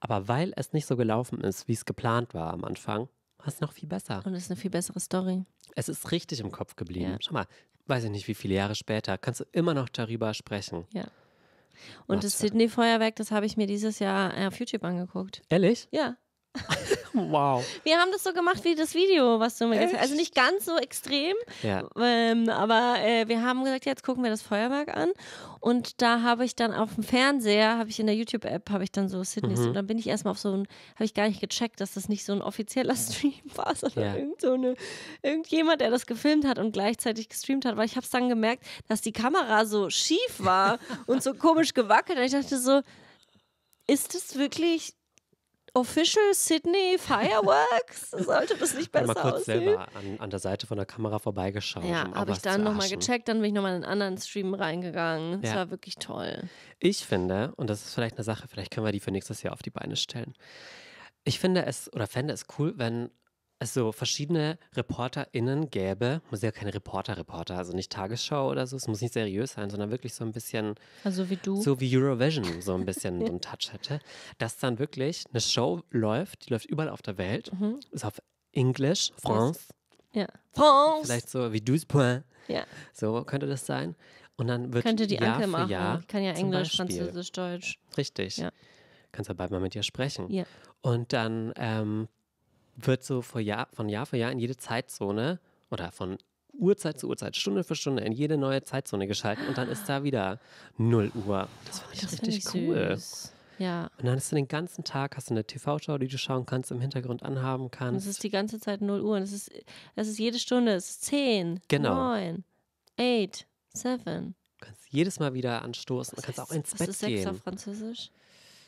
Aber weil es nicht so gelaufen ist, wie es geplant war am Anfang, war es noch viel besser. Und es ist eine viel bessere Story. Es ist richtig im Kopf geblieben. Ja. Schau mal, weiß ich nicht, wie viele Jahre später, kannst du immer noch darüber sprechen. Ja. Und was das Sydney-Feuerwerk, das habe ich mir dieses Jahr auf YouTube angeguckt. Ehrlich? Ja. [LAUGHS] wow. Wir haben das so gemacht wie das Video, was du mir gesagt hast. Also nicht ganz so extrem, ja. ähm, aber äh, wir haben gesagt, jetzt gucken wir das Feuerwerk an. Und da habe ich dann auf dem Fernseher, habe ich in der YouTube-App, habe ich dann so Sydneys. Mhm. Und dann bin ich erstmal auf so ein, habe ich gar nicht gecheckt, dass das nicht so ein offizieller [LAUGHS] Stream war, sondern ja. irgend so eine, irgendjemand, der das gefilmt hat und gleichzeitig gestreamt hat. Weil ich habe es dann gemerkt, dass die Kamera so schief war [LAUGHS] und so komisch gewackelt. Und ich dachte so, ist das wirklich Official Sydney Fireworks? [LAUGHS] Sollte das nicht besser aussehen? Ich habe mal kurz aussehen? selber an, an, der Seite von der Kamera vorbeigeschaut. Ja, um habe ich dann nochmal gecheckt, dann bin ich nochmal in einen anderen Stream reingegangen. Das ja. war wirklich toll. Ich finde, und das ist vielleicht eine Sache, vielleicht können wir die für nächstes Jahr auf die Beine stellen. Ich finde es oder fände es cool, wenn also verschiedene ReporterInnen gäbe, muss ja keine Reporter-Reporter, also nicht Tagesschau oder so, es muss nicht seriös sein, sondern wirklich so ein bisschen. Also wie du. So wie Eurovision so ein bisschen so einen Touch hätte, dass dann wirklich eine Show läuft, die läuft überall auf der Welt, mhm. ist auf Englisch, France. Ja. France! Vielleicht so wie Douze Point. Ja. So könnte das sein. Und dann wird Könnte die Jahr Anke machen. Jahr ich kann ja Englisch, Französisch, Deutsch. Richtig. Ja. Kannst ja bald mal mit ihr sprechen. Ja. Und dann ähm, wird so von Jahr, von Jahr für Jahr in jede Zeitzone oder von Uhrzeit zu Uhrzeit, Stunde für Stunde in jede neue Zeitzone geschalten und dann ist da wieder 0 Uhr. Das finde ich das richtig find ich cool. Süß. Ja. Und dann hast du den ganzen Tag, hast du eine TV-Show, die du schauen kannst, im Hintergrund anhaben kannst. Und es ist die ganze Zeit 0 Uhr. es ist, ist jede Stunde, es ist 10, genau. 9, 8, 7. Du kannst jedes Mal wieder anstoßen. und kannst auch ins Bett gehen. Was ist 6 auf Französisch?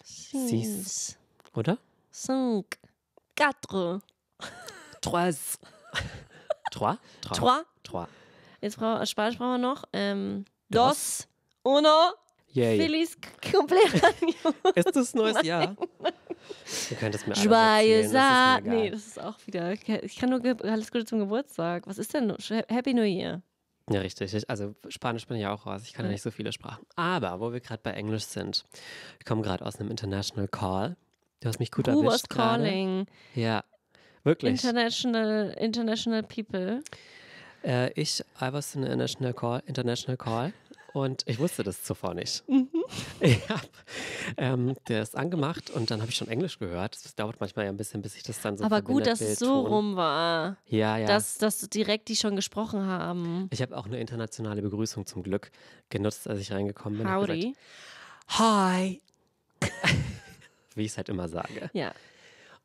6. Oder? 5 quatre. Trois. Trois? Trois. Trois. Jetzt brauchen wir, Spanisch brauchen wir noch. Ähm, dos, uno, yeah, feliz cumpleaños. ist das neues Jahr? Ihr könnt es mir Joyeux das Nee, das ist auch wieder. Ich kann nur alles Gute zum Geburtstag. Was ist denn? Happy New Year. Ja, richtig. Also Spanisch bin ich ja auch raus. Ich kann ja nicht so viele Sprachen. Aber wo wir gerade bei Englisch sind, ich komme gerade aus einem International Call Du hast mich gut Who erwischt. Who calling? Ja, wirklich. International, international people. Äh, ich, I was in international call, international call. Und ich wusste das zuvor nicht. Mhm. [LAUGHS] Ich hab, ähm, das angemacht und dann habe ich schon Englisch gehört. Das dauert manchmal ja ein bisschen, bis ich das dann so Aber gut, dass es so rum war. Ja, ja. Dass, dass direkt die schon gesprochen haben. Ich habe auch eine internationale Begrüßung zum Glück genutzt, als ich reingekommen bin. Howdy. Gesagt, Hi. [LAUGHS] wie ich es halt immer sage. Ja.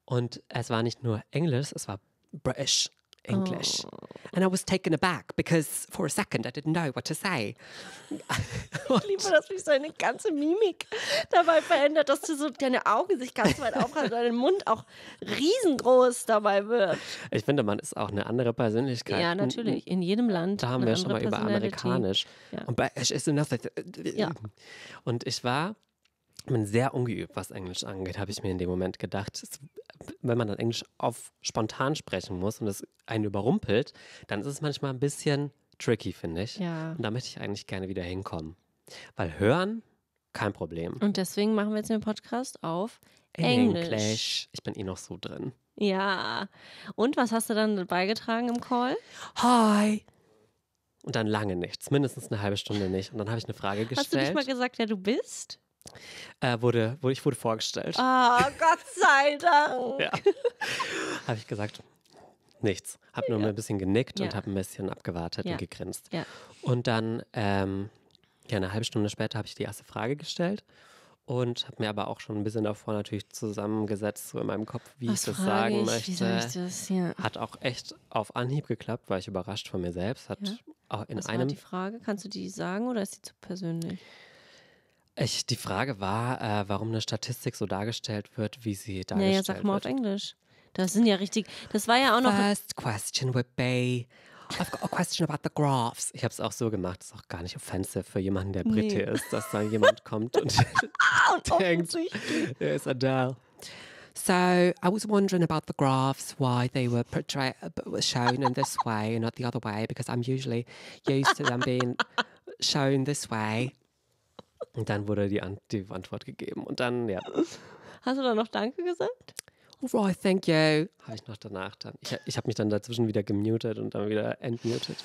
Und es war nicht nur Englisch, es war British English. Oh. And I was taken aback because for a second I didn't know what to say. [LAUGHS] ich liebe, dass sich seine ganze Mimik dabei verändert, dass du so deine Augen sich ganz weit aufreißen, dein Mund auch riesengroß dabei wird. Ich finde, man ist auch eine andere Persönlichkeit. Ja, natürlich. In jedem Land. Da haben wir schon mal über amerikanisch. Ja. Und British is another. Ja. [LAUGHS] Und ich war ich bin sehr ungeübt, was Englisch angeht, habe ich mir in dem Moment gedacht. Es, wenn man dann Englisch auf spontan sprechen muss und es einen überrumpelt, dann ist es manchmal ein bisschen tricky, finde ich. Ja. Und da möchte ich eigentlich gerne wieder hinkommen. Weil hören, kein Problem. Und deswegen machen wir jetzt den Podcast auf Englisch. Englisch. Ich bin eh noch so drin. Ja. Und was hast du dann beigetragen im Call? Hi. Und dann lange nichts, mindestens eine halbe Stunde nicht. Und dann habe ich eine Frage gestellt. Hast du nicht mal gesagt, wer du bist? äh, wurde, wurde, ich wurde vorgestellt. Ah, oh, Gott sei Dank. ja. Habe ich gesagt, nichts. Habe nur ja. mal ein bisschen genickt ja. und habe ein bisschen abgewartet ja. und gegrinst. Und dann, ähm, ja, eine halbe Stunde später habe ich die erste Frage gestellt und habe mir aber auch schon ein bisschen davor natürlich zusammengesetzt, so in meinem Kopf, wie Was ich das sagen ich? möchte. Ich das? Ja. Hat auch echt auf Anhieb geklappt, war ich überrascht von mir selbst. Hat ja. auch in Was einem war die Frage, kannst du die sagen oder ist die zu persönlich? Ich, die Frage war, äh, warum eine Statistik so dargestellt wird, wie sie dargestellt wird. Ja, ja, sag mal wird. auf Englisch. Das sind ja richtig, das war ja auch noch. First question would be, I've got a question about the graphs. Ich habe es auch so gemacht, das ist auch gar nicht offensive für jemanden, der Brite nee. ist, dass da jemand kommt und, [LAUGHS] ah, und denkt, er ist Adele. So I was wondering about the graphs, why they were portray uh, shown in this way and not the other way, because I'm usually used to them being shown this way. Und dann wurde die, Ant die Antwort gegeben. Und dann, ja. Hast du dann noch Danke gesagt? Roy, oh, thank you. Habe ich noch danach dann. Ich, ich habe mich dann dazwischen wieder gemutet und dann wieder entmutet.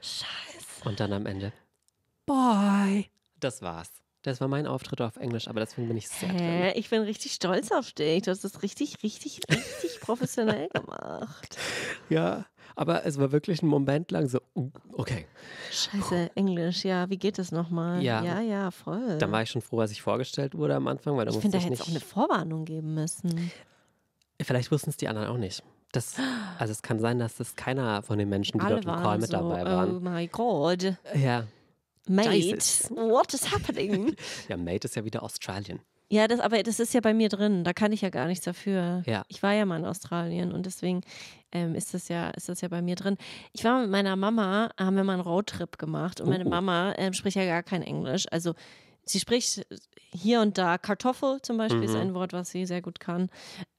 Scheiße. Und dann am Ende. Bye. Das war's. Das war mein Auftritt auf Englisch, aber deswegen bin ich sehr Hä? Ich bin richtig stolz auf dich. Du hast das richtig, richtig, richtig professionell gemacht. [LAUGHS] Ja. Aber es war wirklich ein Moment lang so, uh, okay. Scheiße, Englisch, ja, wie geht es nochmal? Ja. ja, ja, voll. Da war ich schon froh, als ich vorgestellt wurde am Anfang, weil da ich musste finde, ich da hätte es auch eine Vorwarnung geben müssen. Vielleicht wussten es die anderen auch nicht. Das, also es kann sein, dass das keiner von den Menschen, die Alle dort im Call mit so, dabei oh waren. Oh my God. Ja. Mate, Jesus. what is happening? [LAUGHS] ja, Mate ist ja wieder Australien. Ja, das, aber das ist ja bei mir drin. Da kann ich ja gar nichts dafür. Ja. Ich war ja mal in Australien und deswegen ähm, ist, das ja, ist das ja bei mir drin. Ich war mit meiner Mama, haben wir mal einen Roadtrip gemacht und uh -uh. meine oh. Mama ähm, spricht ja gar kein Englisch. Also sie spricht hier und da Kartoffel zum Beispiel mhm. ist ein Wort, was sie sehr gut kann.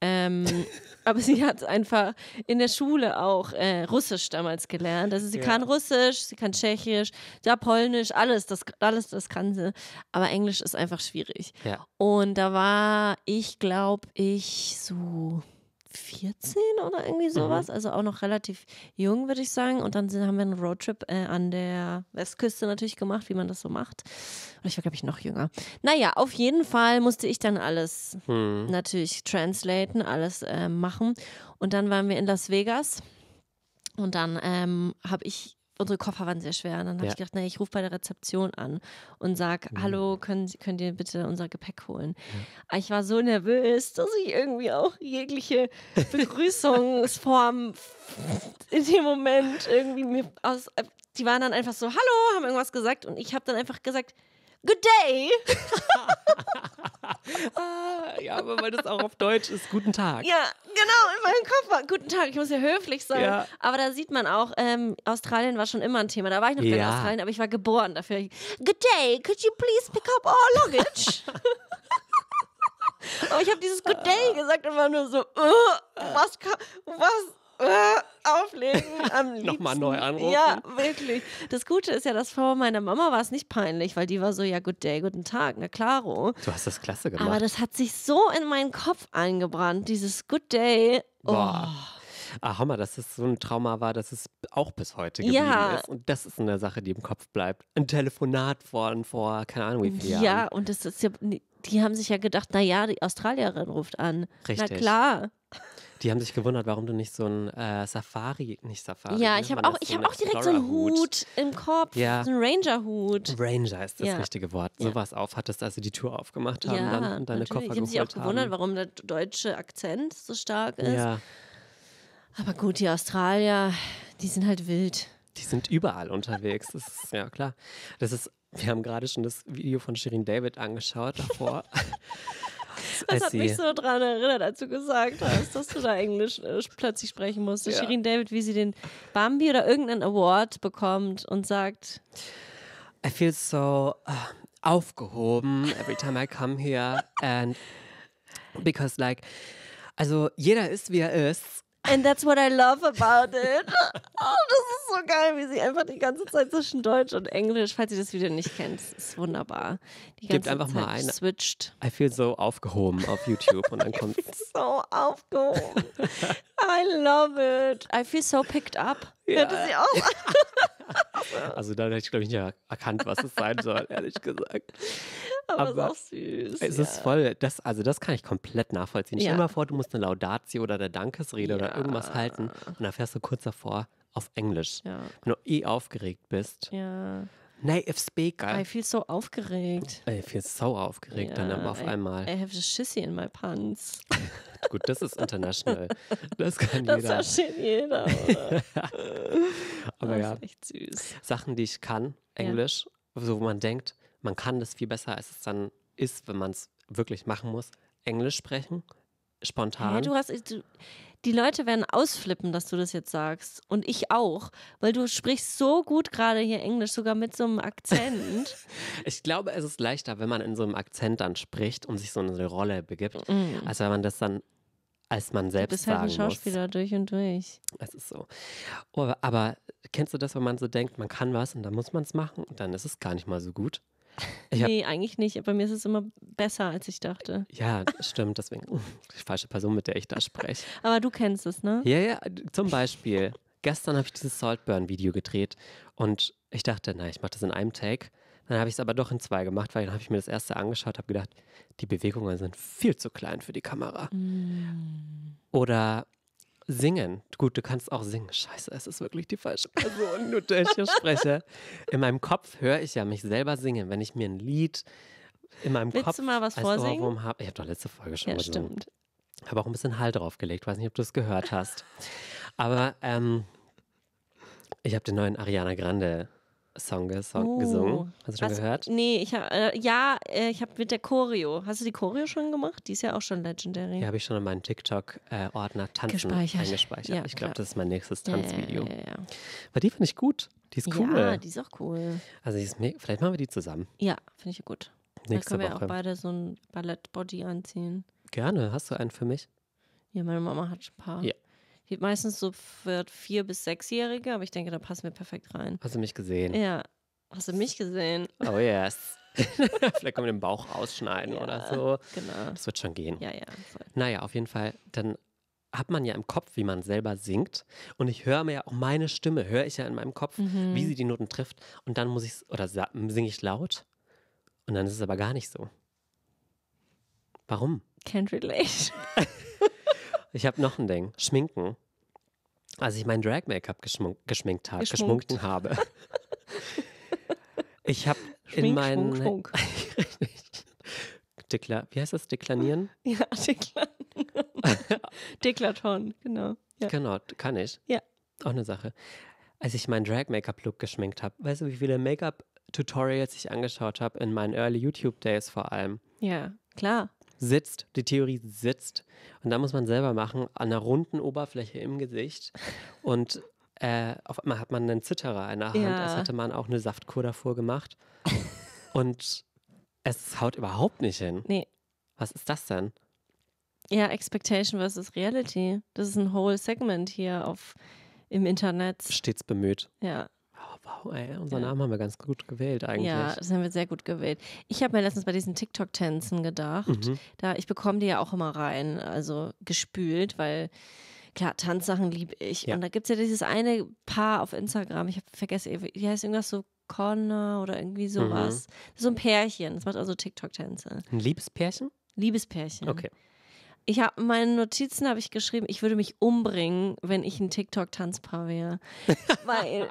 Ähm, [LAUGHS] aber sie hat einfach in der Schule auch äh, Russisch damals gelernt. Also sie ja. kann Russisch, sie kann Tschechisch, ja Polnisch, alles das, alles das kann sie. Aber Englisch ist einfach schwierig. Ja. Und da war ich, glaube ich, so 14 oder irgendwie mhm. sowas, mhm. also auch noch relativ jung, würde ich sagen. Und dann haben wir einen Roadtrip äh, an der Westküste natürlich gemacht, wie man das so macht. Und ich war, glaube ich, noch jünger. Naja, auf jeden Fall musste ich dann alles mhm. natürlich translaten, alles äh, machen. Und dann waren wir in Las Vegas. Und dann ähm, habe ich unsere Koffer waren sehr schwer. Und dann habe ja. ich gedacht, naja, ich rufe bei der Rezeption an und sage, mhm. hallo, können, könnt ihr bitte unser Gepäck holen? Ja. Ah, ich war so nervös, dass ich irgendwie auch jegliche [LAUGHS] Begrüßungsform in dem Moment irgendwie mir aus. Die waren dann einfach so, hallo, haben irgendwas gesagt und ich habe dann einfach gesagt, Good day! [LAUGHS] ja, aber weil das auch auf Deutsch ist, guten Tag. Ja, genau, in meinem Kopf war, guten Tag, ich muss ja höflich sein. Ja. Aber da sieht man auch, ähm, Australien war schon immer ein Thema. Da war ich noch ja. in Australien, aber ich war geboren dafür. Good day, could you please pick up our luggage? [LAUGHS] aber ich habe dieses Good Day gesagt und war nur so, uh, was, was, äh, auflegen. [LAUGHS] Am liebsten. Nochmal neu anrufen. Ja, wirklich. Das Gute ist ja, dass vor meiner Mama war es nicht peinlich, weil die war so, ja, good day, guten Tag, na klaro. Du hast das klasse gemacht. Aber das hat sich so in meinen Kopf eingebrannt, dieses good day. Oh. Boah. Ah, Hammer, dass es so ein Trauma war, dass es auch bis heute geblieben ja. ist. Und das ist eine Sache, die im Kopf bleibt. Ein Telefonat von vor, keine Ahnung wie vielen Jahren. Ja, und das ist ja, die haben sich ja gedacht, naja, die Australierin ruft an. Richtig. Na klar. Die haben sich gewundert, warum du nicht so ein äh, Safari, nicht Safari. Ja, ich habe auch, so hab auch direkt so einen Hut im Kopf, ja. so einen Ranger-Hut. Ranger ist das ja. richtige Wort. Ja. Sowas aufhattest, als sie die Tour aufgemacht haben ja, dann, und deine natürlich. Koffer Ich habe sich auch gewundert, haben. warum der deutsche Akzent so stark ist. Ja. Aber gut, die Australier, die sind halt wild. Die sind überall unterwegs, das ist, ja klar. Das ist, wir haben gerade schon das Video von Shirin David angeschaut davor. [LAUGHS] Das hat mich so daran erinnert, als du gesagt hast, dass du da Englisch äh, plötzlich sprechen musst. Ja. Shirin David, wie sie den Bambi oder irgendeinen Award bekommt und sagt: I feel so uh, aufgehoben every time I come here [LAUGHS] and because like. Also jeder ist, wie er ist And that's what I love about it. [LAUGHS] Oh, das ist so geil, wie sie einfach die ganze Zeit zwischen Deutsch und Englisch, falls ihr das Video nicht kennt, ist wunderbar. Die ganze Gebt einfach Zeit mal ein. Switcht. I feel so aufgehoben auf YouTube und dann [LAUGHS] kommt. I feel so aufgehoben. [LAUGHS] I love it. I feel so picked up. Ja. Hört sie auch? [LAUGHS] also da hätte ich, glaube ich, nicht erkannt, was es sein soll, ehrlich gesagt. [LAUGHS] Aber, Aber es ist auch süß. Es ja. ist voll, das, also das kann ich komplett nachvollziehen. Stell dir mal vor, du musst eine Laudatio oder eine Dankesrede oder irgendwas halten und dann fährst du kurz davor auf Englisch. Wenn du eh aufgeregt bist. Ja Nein, it's speak. I feel so aufgeregt. I feel so aufgeregt ja, dann aber auf I, einmal. I have a shissy in my pants. [LAUGHS] Gut, das ist international. Das kann das jeder. Das versteht jeder. [LAUGHS] aber das ja. Ist echt süß. Sachen, die ich kann, Englisch, ja. so wo man denkt, man kann das viel besser, als es dann ist, wenn man es wirklich machen muss. Englisch sprechen, spontan. Ja, du hast, du, die Leute werden ausflippen, dass du das jetzt sagst. Und ich auch, weil du sprichst so gut gerade hier Englisch, sogar mit so einem Akzent. [LAUGHS] ich glaube, es ist leichter, wenn man in so einem Akzent dann spricht und sich so eine Rolle begibt, mhm. als wenn man das dann als man selbst du bist halt ein Schauspieler muss. durch und durch. Es ist so. Oh, aber kennst du das, wenn man so denkt, man kann was und dann muss man es machen und dann ist es gar nicht mal so gut? nee, eigentlich nicht. Aber mir ist es immer besser, als ich dachte. Ja, stimmt. Deswegen uh, die falsche Person, mit der ich da spreche. [LAUGHS] aber du kennst es, ne? Ja, ja. Zum Beispiel, gestern habe ich dieses Saltburn-Video gedreht und ich dachte, nein, ich mache das in einem Take. Dann habe ich es aber doch in zwei gemacht, weil dann habe ich mir das erste angeschaut, habe gedacht, die Bewegungen sind viel zu klein für die Kamera. Mm. Oder Singen. Gut, du kannst auch singen. Scheiße, es ist wirklich die falsche Person, nur der ich hier spreche. In meinem Kopf höre ich ja mich selber singen, wenn ich mir ein Lied in meinem Willst Kopf du mal was als Ohrwurm habe. Ich habe doch letzte Folge schon ja, gesungen. stimmt. Habe auch ein bisschen Hall draufgelegt. Weiß nicht, ob du es gehört hast. Aber ähm, ich habe den neuen Ariana Grande Song, gesong, uh, gesungen. Hast du schon was, gehört? Nee, ich habe äh, ja, äh, ich habe mit der Choreo. Hast du die Choreo schon gemacht? Die ist ja auch schon legendary. Die habe ich schon in meinen TikTok-Ordner äh, Tanzen Gespeichert. eingespeichert. Ja, ich glaube, das ist mein nächstes Tanzvideo. Ja, ja, Weil die finde ich gut. Die ist cool. Ja, die ist auch cool. Also ist, vielleicht machen wir die zusammen. Ja, finde ich gut. Nächste Dann können Woche. wir auch beide so ein Ballett-Body anziehen. Gerne. Hast du einen für mich? Ja, meine Mama hat schon ein paar. Ja meistens so für vier- bis sechsjährige, aber ich denke, da passen wir perfekt rein. Hast du mich gesehen? Ja. Hast du mich gesehen? Oh yes. [LAUGHS] Vielleicht können wir den Bauch ausschneiden ja, oder so. Genau. Das wird schon gehen. Ja, ja. Voll. Naja, auf jeden Fall. Dann hat man ja im Kopf, wie man selber singt. Und ich höre mir ja auch meine Stimme, höre ich ja in meinem Kopf, mhm. wie sie die Noten trifft. Und dann muss ich oder singe ich laut. Und dann ist es aber gar nicht so. Warum? Can't relate. [LAUGHS] Ich habe noch ein Ding. Schminken. Als ich mein Drag-Make-up geschmink geschminkt, habe, geschmunkt. geschmunken habe. [LAUGHS] ich habe in meinen. Schmunk, Schmunk. [LAUGHS] wie heißt das? Deklanieren? [LAUGHS] Ja, deklanieren. Deklaton, genau. Ja. Genau, kann ich. Ja. Auch eine Sache. Als ich meinen Drag-Make-up-Look geschminkt habe, weißt du, wie viele Make-up-Tutorials ich angeschaut habe in meinen Early YouTube-Days vor allem? Ja, klar sitzt, die Theorie sitzt. Und da muss man selber machen, an einer runden Oberfläche im Gesicht. Und äh, auf einmal hat man einen Zitterer in der Hand, ja. als hätte man auch eine Saftkur davor gemacht. [LAUGHS] Und es haut überhaupt nicht hin. Nee. Was ist das denn? Ja, Expectation versus Reality. Das ist ein whole Segment hier auf im Internet. Stets bemüht. Ja. Wow, ey, unseren ja. Namen haben wir ganz gut gewählt eigentlich. Ja, das haben wir sehr gut gewählt. Ich habe mir letztens bei diesen TikTok-Tänzen gedacht, mhm. da ich bekomme die ja auch immer rein, also gespült, weil klar, Tanzsachen liebe ich. Ja. Und da gibt es ja dieses eine Paar auf Instagram, ich vergesse, wie heißt irgendwas so Connor oder irgendwie mhm. sowas. Mhm. So ein Pärchen, das macht also TikTok-Tänze. Ein Liebespärchen? Liebespärchen. Okay. Ich habe meine Notizen habe ich geschrieben, ich würde mich umbringen, wenn ich ein TikTok Tanzpaar wäre, [LAUGHS] weil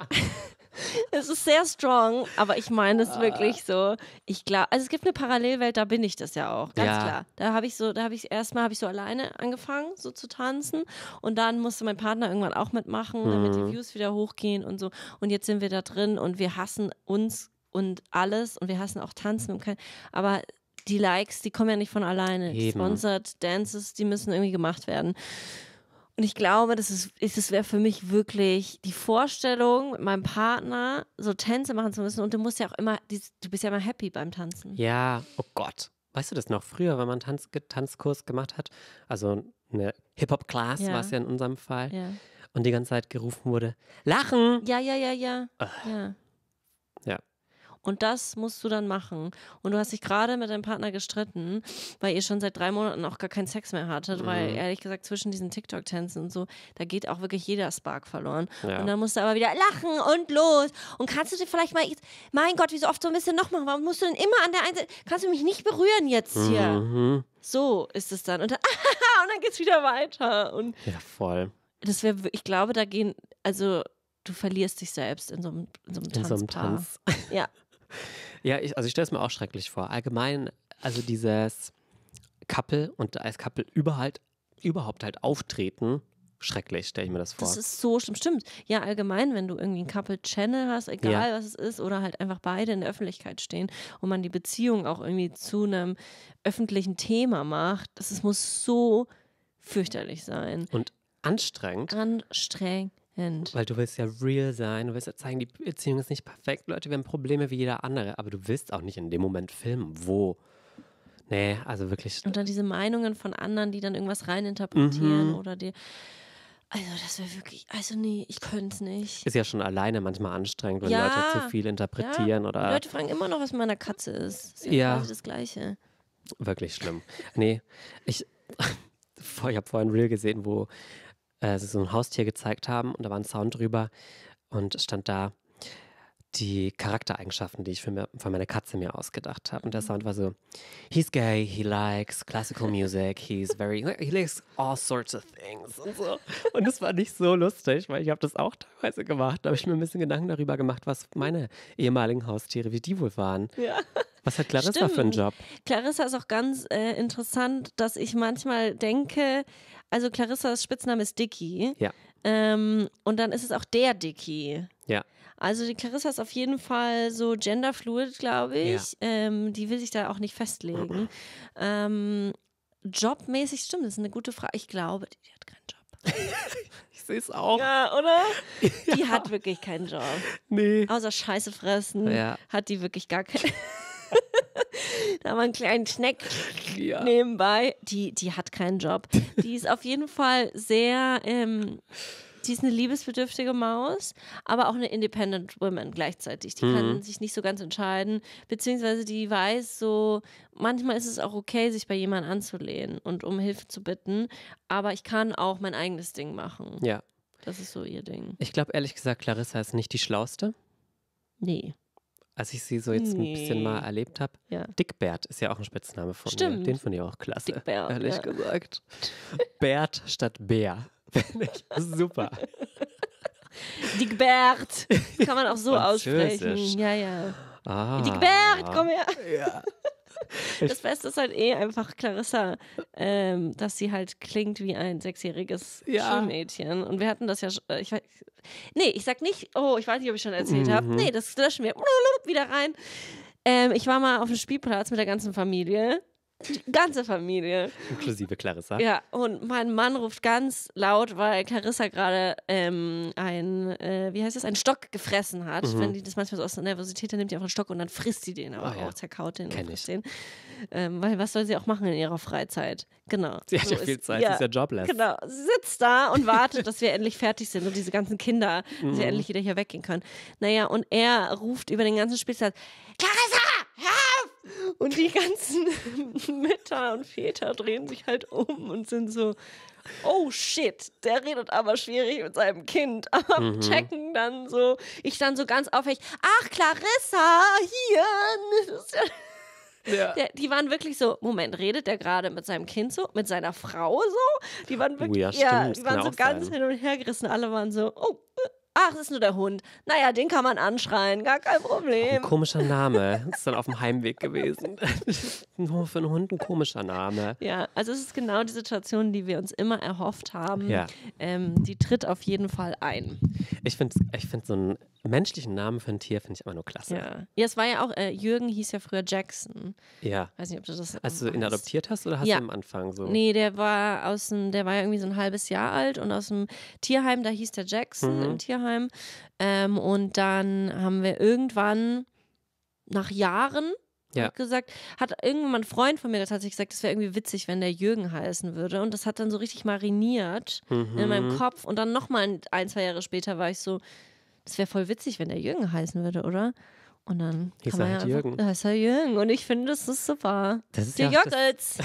[LAUGHS] es ist sehr strong, aber ich meine es ah. wirklich so. Ich glaube, also es gibt eine Parallelwelt, da bin ich das ja auch, ganz ja. klar. Da habe ich so, da habe ich erstmal habe ich so alleine angefangen, so zu tanzen und dann musste mein Partner irgendwann auch mitmachen, mhm. damit die mhm. Views wieder hochgehen und so. Und jetzt sind wir da drin und wir hassen uns und alles und wir hassen auch Tanzen und kein, aber die Likes, die kommen ja nicht von alleine. Eben. Sponsored Dances, die müssen irgendwie gemacht werden. Und ich glaube, das, ist, das wäre für mich wirklich die Vorstellung, mit meinem Partner so Tänze machen zu müssen. Und du musst ja auch immer, du bist ja immer happy beim Tanzen. Ja, oh Gott. Weißt du das noch? Früher, wenn man Tanz, Tanzkurs gemacht hat, also eine Hip-Hop-Class ja. war es ja in unserem Fall, ja. und die ganze Zeit gerufen wurde, lachen! Ja, ja, ja, ja. ja. Und das musst du dann machen. Und du hast dich gerade mit deinem Partner gestritten, weil ihr schon seit drei Monaten auch gar keinen Sex mehr hattet, mhm. weil ehrlich gesagt zwischen diesen TikTok-Tänzen und so, da geht auch wirklich jeder Spark verloren. Ja. Und dann musst du aber wieder lachen und los. Und kannst du dir vielleicht mal, mein Gott, wie oft so ein bisschen noch machen? Warum musst du denn immer an der einen Seite, kannst du mich nicht berühren jetzt hier? Mhm. So ist es dann. Und dann, [LAUGHS] und dann geht's wieder weiter. Und ja, voll. Das wäre, ich glaube, da gehen, also du verlierst dich selbst in so einem, in so einem in Tanzpaar. So einem Tanz. Ja ja, ich, also ich stelle es mir auch schrecklich vor. Allgemein, also dieses Couple und als Couple überhaupt, überhaupt halt auftreten, schrecklich, stelle ich mir das vor. Das ist so stimmt, Stimmt. Ja, allgemein, wenn du irgendwie ein Couple-Channel hast, egal ja. was es ist, oder halt einfach beide in der Öffentlichkeit stehen und man die Beziehung auch irgendwie zu einem öffentlichen Thema macht, das, das muss so fürchterlich sein. Und anstrengend. Anstrengend. And Weil du willst ja real sein, du willst ja zeigen, die Beziehung ist nicht perfekt, Leute, wir haben Probleme wie jeder andere, aber du willst auch nicht in dem Moment filmen, wo. Nee, also wirklich. Und dann diese Meinungen von anderen, die dann irgendwas reininterpretieren mhm. oder dir. Also, das wäre wirklich, also nee, ich könnte es nicht. Ist ja schon alleine manchmal anstrengend, wenn ja, Leute zu viel interpretieren ja. oder. Die Leute fragen immer noch, was mit meiner Katze ist. Das ist ja, ja. das Gleiche. Wirklich schlimm. nee, ich, [LAUGHS] ich habe vorhin Real gesehen, wo äh, sie so ein Haustier gezeigt haben und da war ein Sound drüber und stand da die Charaktereigenschaften, die ich für, mir, für meine Katze mir ausgedacht habe. Und der mhm. Sound war so, he's gay, he likes classical music, he's very, he likes all sorts of things und so. Und es war nicht so lustig, weil ich habe das auch teilweise gemacht. Da habe ich mir ein bisschen Gedanken darüber gemacht, was meine ehemaligen Haustiere, wie die wohl waren. Ja. Was hat Clarissa Stimmt. für einen Job? Clarissa ist auch ganz äh, interessant, dass ich manchmal denke, also Clarissas Spitzname ist Dicky. Ja. Ähm, und dann ist es auch der Dicky. Ja. Also die Clarissa ist auf jeden Fall so genderfluid, glaube ich. Ja. Ähm, die will sich da auch nicht festlegen. ähm, jobmäßig stimmt, das ist eine gute Frage. Ich glaube, die, die hat keinen Job. [LAUGHS] ich sehe es auch. Ja, oder? [LAUGHS] Die ja. hat wirklich keinen Job. Nee. Außer Scheiße fressen ja. hat die wirklich gar keinen. [LAUGHS] da haben wir einen kleinen Schneck ja. nebenbei. Die, die hat keinen Job. Die ist auf jeden Fall sehr, ähm, die ist eine liebesbedürftige Maus, aber auch eine Independent Woman gleichzeitig. Die mhm. kann sich nicht so ganz entscheiden, beziehungsweise die weiß so, manchmal ist es auch okay, sich bei jemandem anzulehnen und um Hilfe zu bitten, aber ich kann auch mein eigenes Ding machen. Ja. Das ist so ihr Ding. Ich glaube, ehrlich gesagt, Clarissa ist nicht die Schlauste. Nee als ich sie so jetzt nee. ein bisschen mal erlebt habe. Ja. Dickbert ist ja auch ein Spitzname von Stimmt. mir. Den finde ich auch klasse. Dickbert. Ehrlich ja. gesagt. [LAUGHS] Bert statt Bär. [LAUGHS] Finde ich super. [LAUGHS] Dickbert. Kann man auch so aussprechen. Ja, ja. Ah. Dickbert, komm her. Ja das Beste ist halt eh einfach Clarissa, ähm, dass sie halt klingt wie ein sechsjähriges ja. Schulmädchen. Und wir hatten das ja, äh, ich weiß, nee, ich sag nicht, oh, ich weiß nicht, ob ich schon erzählt mhm. habe. Nee, das löschen wir wieder rein. Ähm, ich war mal auf dem Spielplatz mit der ganzen Familie die ganze Familie. Inklusive Clarissa. Ja, und mein Mann ruft ganz laut, weil Clarissa gerade ähm, ein, äh, wie heißt das, einen Stock gefressen hat. Mhm. Wenn die das manchmal so aus der Nervosität, dann nimmt die auch einen Stock und dann frisst sie den aber oh, auch, ja. zerkaut den. Kenn ich. Den. Ähm, weil was soll sie auch machen in ihrer Freizeit? Genau. Sie hat so ja viel Zeit, ja, sie ist ja jobless. Genau. Sie sitzt da und wartet, dass wir endlich fertig sind und diese ganzen Kinder, dass sie mhm. endlich wieder hier weggehen können. Naja, und er ruft über den ganzen Spielplatz, Clarissa! Und die ganzen [LAUGHS] Mütter und Väter drehen sich halt um und sind so, oh shit, der redet aber schwierig mit seinem Kind. [LAUGHS] Aber mhm. checken dann so, ich dann so ganz aufrecht, ach Clarissa, hier. [LAUGHS] Ja. Der, die waren wirklich so, Moment, redet der gerade mit seinem Kind so, mit seiner Frau so? Die waren wirklich, oh ja, stimmt, ja, die waren so ganz sein. hin und her gerissen. Alle waren so, oh, äh, Ach, das ist nur der Hund. Naja, den kann man anschreien, gar kein Problem. Ein komischer Name. Das ist dann auf dem Heimweg gewesen. [LAUGHS] Nur für einen Hund ein komischer Name. Ja, also es ist genau die Situation, die wir uns immer erhofft haben. Ja. Ähm, die tritt auf jeden Fall ein. Ich finde ich find so ein menschlichen Namen für ein Tier finde ich immer nur klasse. Ja. ja, es war ja auch, äh, Jürgen hieß ja früher Jackson. Ja. Weiß nicht, ob du das. Als du ihn adoptiert hast oder hast ja. du am Anfang so? Nee, der war aus dem, der war ja irgendwie so ein halbes Jahr alt und aus dem Tierheim, da hieß der Jackson mhm. im Tierheim. Ähm, und dann haben wir irgendwann nach Jahren ja. Hat gesagt, hat irgendjemand Freund von mir tatsächlich gesagt, es wäre irgendwie witzig, wenn der Jürgen heißen würde. Und das hat dann so richtig mariniert mhm. in meinem mhm. Kopf. Und dann nochmal ein, ein, zwei Jahre später war ich so, das wäre voll witzig, wenn der Jürgen heißen würde, oder? Und dann Hieß kann man halt ja Jürgen. Einfach, da ist er Jürgen. Und ich finde, das ist super. Das ist Die ja Jockels.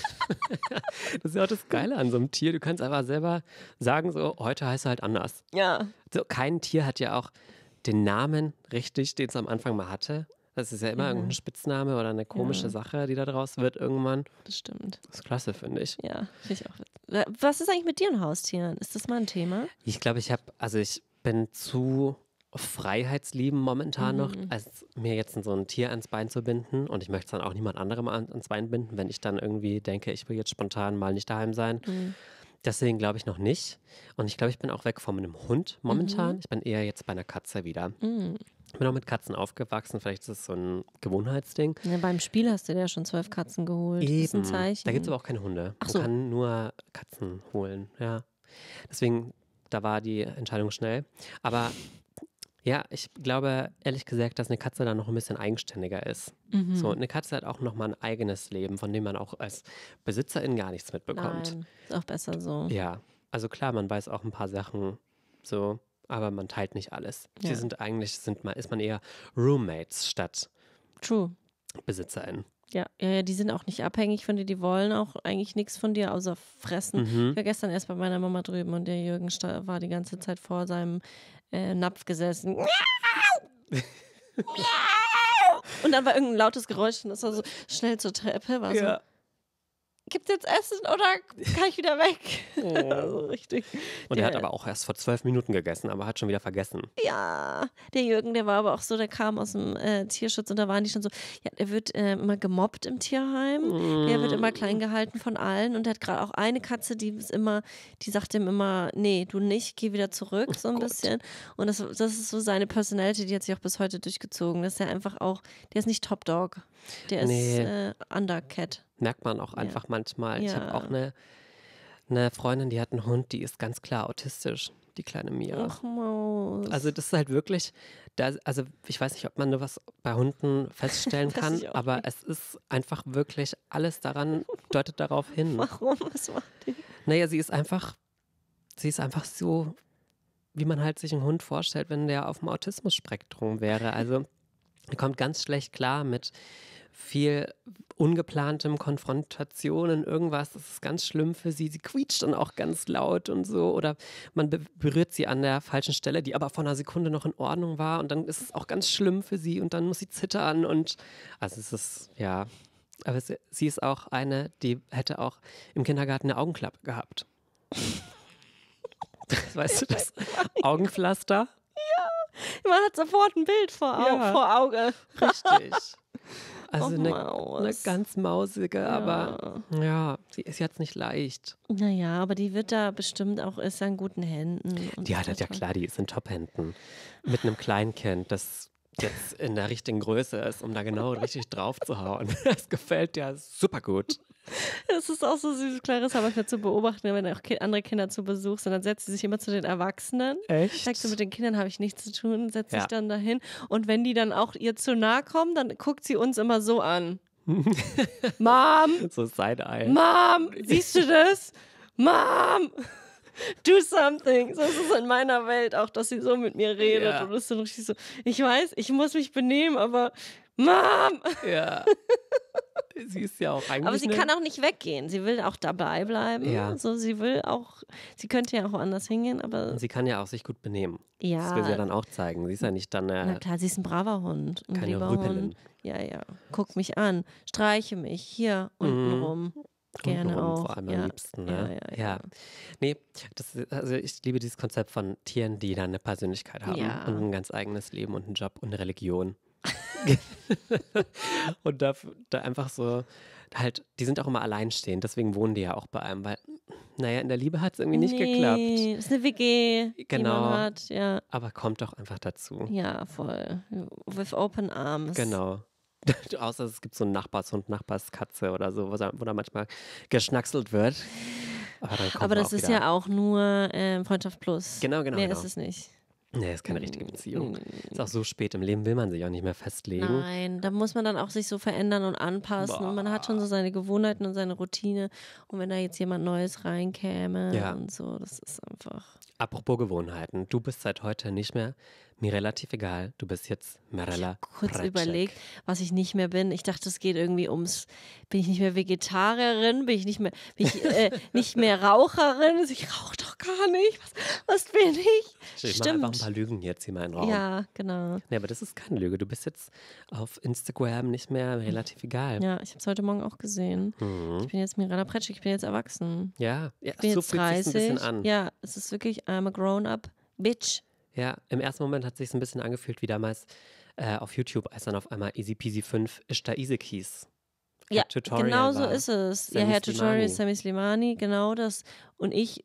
[LAUGHS] das ist ja auch das Geile an so einem Tier. Du kannst einfach selber sagen, so, heute heißt er halt anders. Ja. So, kein Tier hat ja auch den Namen richtig, den es am Anfang mal hatte. Das ist ja immer ja. Mhm. irgendein Spitzname oder eine komische ja. Sache, die da draus wird irgendwann. Das stimmt. Das ist klasse, finde ich. Ja, finde ich auch. Was ist eigentlich mit dir und Haustieren? Ist das mal ein Thema? Ich glaube, ich habe, also ich bin zu freiheitslieben momentan mhm. noch, als mir jetzt so ein Tier ans Bein zu binden. Und ich möchte es dann auch niemand anderem ans Bein binden, wenn ich dann irgendwie denke, ich will jetzt spontan mal nicht daheim sein. Mhm. Deswegen glaube ich noch nicht. Und ich glaube, ich bin auch weg von einem Hund momentan. Mhm. Ich bin eher jetzt bei einer Katze wieder. Ich mhm. bin auch mit Katzen aufgewachsen. Vielleicht ist es so ein Gewohnheitsding. Ja, beim Spiel hast du ja schon zwölf Katzen geholt. Eben. Das ist ein Zeichen. Da gibt es aber auch keine Hunde. Ach so. Man kann nur Katzen holen. Ja. Deswegen da war die Entscheidung schnell. Aber ja, ich glaube ehrlich gesagt, dass eine Katze da noch ein bisschen eigenständiger ist. Mhm. So, eine Katze hat auch nochmal ein eigenes Leben, von dem man auch als Besitzerin gar nichts mitbekommt. Nein, ist auch besser so. Ja, also klar, man weiß auch ein paar Sachen so, aber man teilt nicht alles. Ja. Sie sind eigentlich, sind man, ist man eher Roommates statt True. Besitzerin. Ja, ja, die sind auch nicht abhängig von dir, die wollen auch eigentlich nichts von dir außer fressen. Mhm. Ich war gestern erst bei meiner Mama drüben und der Jürgen war die ganze Zeit vor seinem äh, Napf gesessen. [LAUGHS] und dann war irgendein lautes Geräusch und das war so schnell zur Treppe, war ja gibt es jetzt Essen oder kann ich wieder weg? [LAUGHS] Oh. also richtig. Und der, er hat aber auch erst vor zwölf Minuten gegessen, aber hat schon wieder vergessen. Ja, der Jürgen, der war aber auch so, der kam aus dem äh, Tierschutz und da waren die schon so, ja, er wird äh, immer gemobbt im Tierheim, mm. er wird immer mm. klein gehalten von allen und er hat gerade auch eine Katze, die ist immer, die sagt ihm immer, nee, du nicht, geh wieder zurück, oh so ein oh bisschen. Und das, das ist so seine Personality, die hat sich auch bis heute durchgezogen, dass er einfach auch, der ist nicht Top Dog. Der nee. ist äh, Undercat. Merkt man auch einfach ja. manchmal. Ich habe auch eine, eine Freundin, die hat einen Hund, die ist ganz klar autistisch die kleine Mia. Ach, Maus. Also das ist halt wirklich, da, also ich weiß nicht, ob man nur was bei Hunden feststellen [LAUGHS] kann, aber nicht. es ist einfach wirklich alles daran, deutet darauf [LAUGHS] hin. Warum? Was macht die? Naja, sie ist einfach, sie ist einfach so, wie man halt sich einen Hund vorstellt, wenn der auf dem Autismus-Spektrum wäre. Also die kommt ganz schlecht klar mit viel ungeplantem Konfrontationen, irgendwas, das ist ganz schlimm für sie. Sie quietscht dann auch ganz laut und so. Oder man be berührt sie an der falschen Stelle, die aber vor einer Sekunde noch in Ordnung war. Und dann ist es auch ganz schlimm für sie und dann muss sie zittern. Und also es ist, ja. Aber sie, sie ist auch eine, die hätte auch im Kindergarten eine Augenklappe gehabt. [LAUGHS] weißt du das? Augenpflaster? Ja. Man hat sofort ein Bild vor, Au ja. vor Auge. Richtig. Also eine, oh, eine, ganz mausige, ja. aber ja, sie ist jetzt nicht leicht. Naja, aber die wird da bestimmt auch, ist in guten Händen. Die hat ja klar, die ist in Top-Händen. Mit einem Kleinkind, das jetzt in der richtigen Größe ist, um da genau richtig drauf zu hauen. [LAUGHS] Das gefällt dir super gut. Das ist auch so süß, Clarissa manchmal zu beobachten, wenn auch andere Kinder zu Besuch sind. Dann setzt sie sich immer zu den Erwachsenen. Echt? Sagt so, mit den Kindern habe ich nichts zu tun, setzt ja. sich dann dahin. Und wenn die dann auch ihr zu nahe kommen, dann guckt sie uns immer so an. [LAUGHS] Mom! So Side-Eye. Mom! [LAUGHS] Siehst du das? Mom! do something. So ist es in meiner Welt auch, dass sie so mit mir redet. Yeah. Und ist dann richtig so, ich weiß, ich muss mich benehmen, aber Mom! Ja. [LAUGHS] sie ist ja auch eigentlich. Aber sie kann auch nicht weggehen. Sie will auch dabei bleiben. Ja. also sie will auch, sie könnte ja auch anders hingehen, aber. Sie kann ja auch sich gut benehmen. Ja. Das will sie ja dann auch zeigen. Sie ist ja nicht dann. Äh, Na klar, sie ist ein braver Hund. Ein keine Rüpelin. Ja, ja. Guck mich an. Streiche mich. Hier unten mhm. rum. Gerne untenrum, auch. Vor allem ja. am liebsten. Ne? Ja, ja, ja. Nee, das, also ich liebe dieses Konzept von Tieren, die dann eine Persönlichkeit haben und ein ganz eigenes Leben und einen Job und eine Religion. [LAUGHS] und da, da einfach so, halt, die sind auch immer alleinstehend, deswegen wohnen die ja auch bei einem, weil, naja, in der Liebe hat es irgendwie nicht nee, geklappt. Ist eine WG, genau. Hat, ja. Aber kommt doch einfach dazu. Ja, voll. With open arms. Genau. [LAUGHS] Außer es gibt so einen Nachbarshund, Nachbarskatze oder so, wo da manchmal geschnackselt wird. Aber, Aber das ist wieder. ja auch nur äh, Freundschaft plus. Genau, genau. Mehr genau. ist es nicht. Nee, ist keine richtige hm. Beziehung. Ist auch so spät im Leben, will man sich auch nicht mehr festlegen. Nein, da muss man dann auch sich so verändern und anpassen. Boah. Und man hat schon so seine Gewohnheiten und seine Routine. Und wenn da jetzt jemand Neues reinkäme ja. und so, das ist einfach. Apropos Gewohnheiten, du bist seit heute nicht mehr mir relativ egal, du bist jetzt Mirella. Ich kurz Pratschek. überlegt, was ich nicht mehr bin. Ich dachte, es geht irgendwie ums, bin ich nicht mehr Vegetarierin, bin ich nicht mehr, ich, äh, [LAUGHS] nicht mehr Raucherin. Also ich rauche doch gar nicht. Was, was bin ich? Stimmt. Ich mache einfach ein paar Lügen jetzt hier mal in meinen Raum. Ja, genau. Nee, aber das ist keine Lüge. Du bist jetzt auf Instagram nicht mehr relativ egal. Ja, ich habe es heute Morgen auch gesehen. Mhm. Ich bin jetzt Mirella Pretschek, ich bin jetzt erwachsen. Ja, ja ich bin so jetzt 30. ein bisschen an. Ja, es ist wirklich, I'm a grown-up bitch. Ja, im ersten Moment hat es sich ein bisschen angefühlt wie damals äh, auf YouTube, als dann auf einmal Easy Peasy 5 ist Ishtar Isekis. Ja, Tutorial genau so ist es. Sammy ja, Herr Tutorial, Sammy Slimani, genau das. Und ich,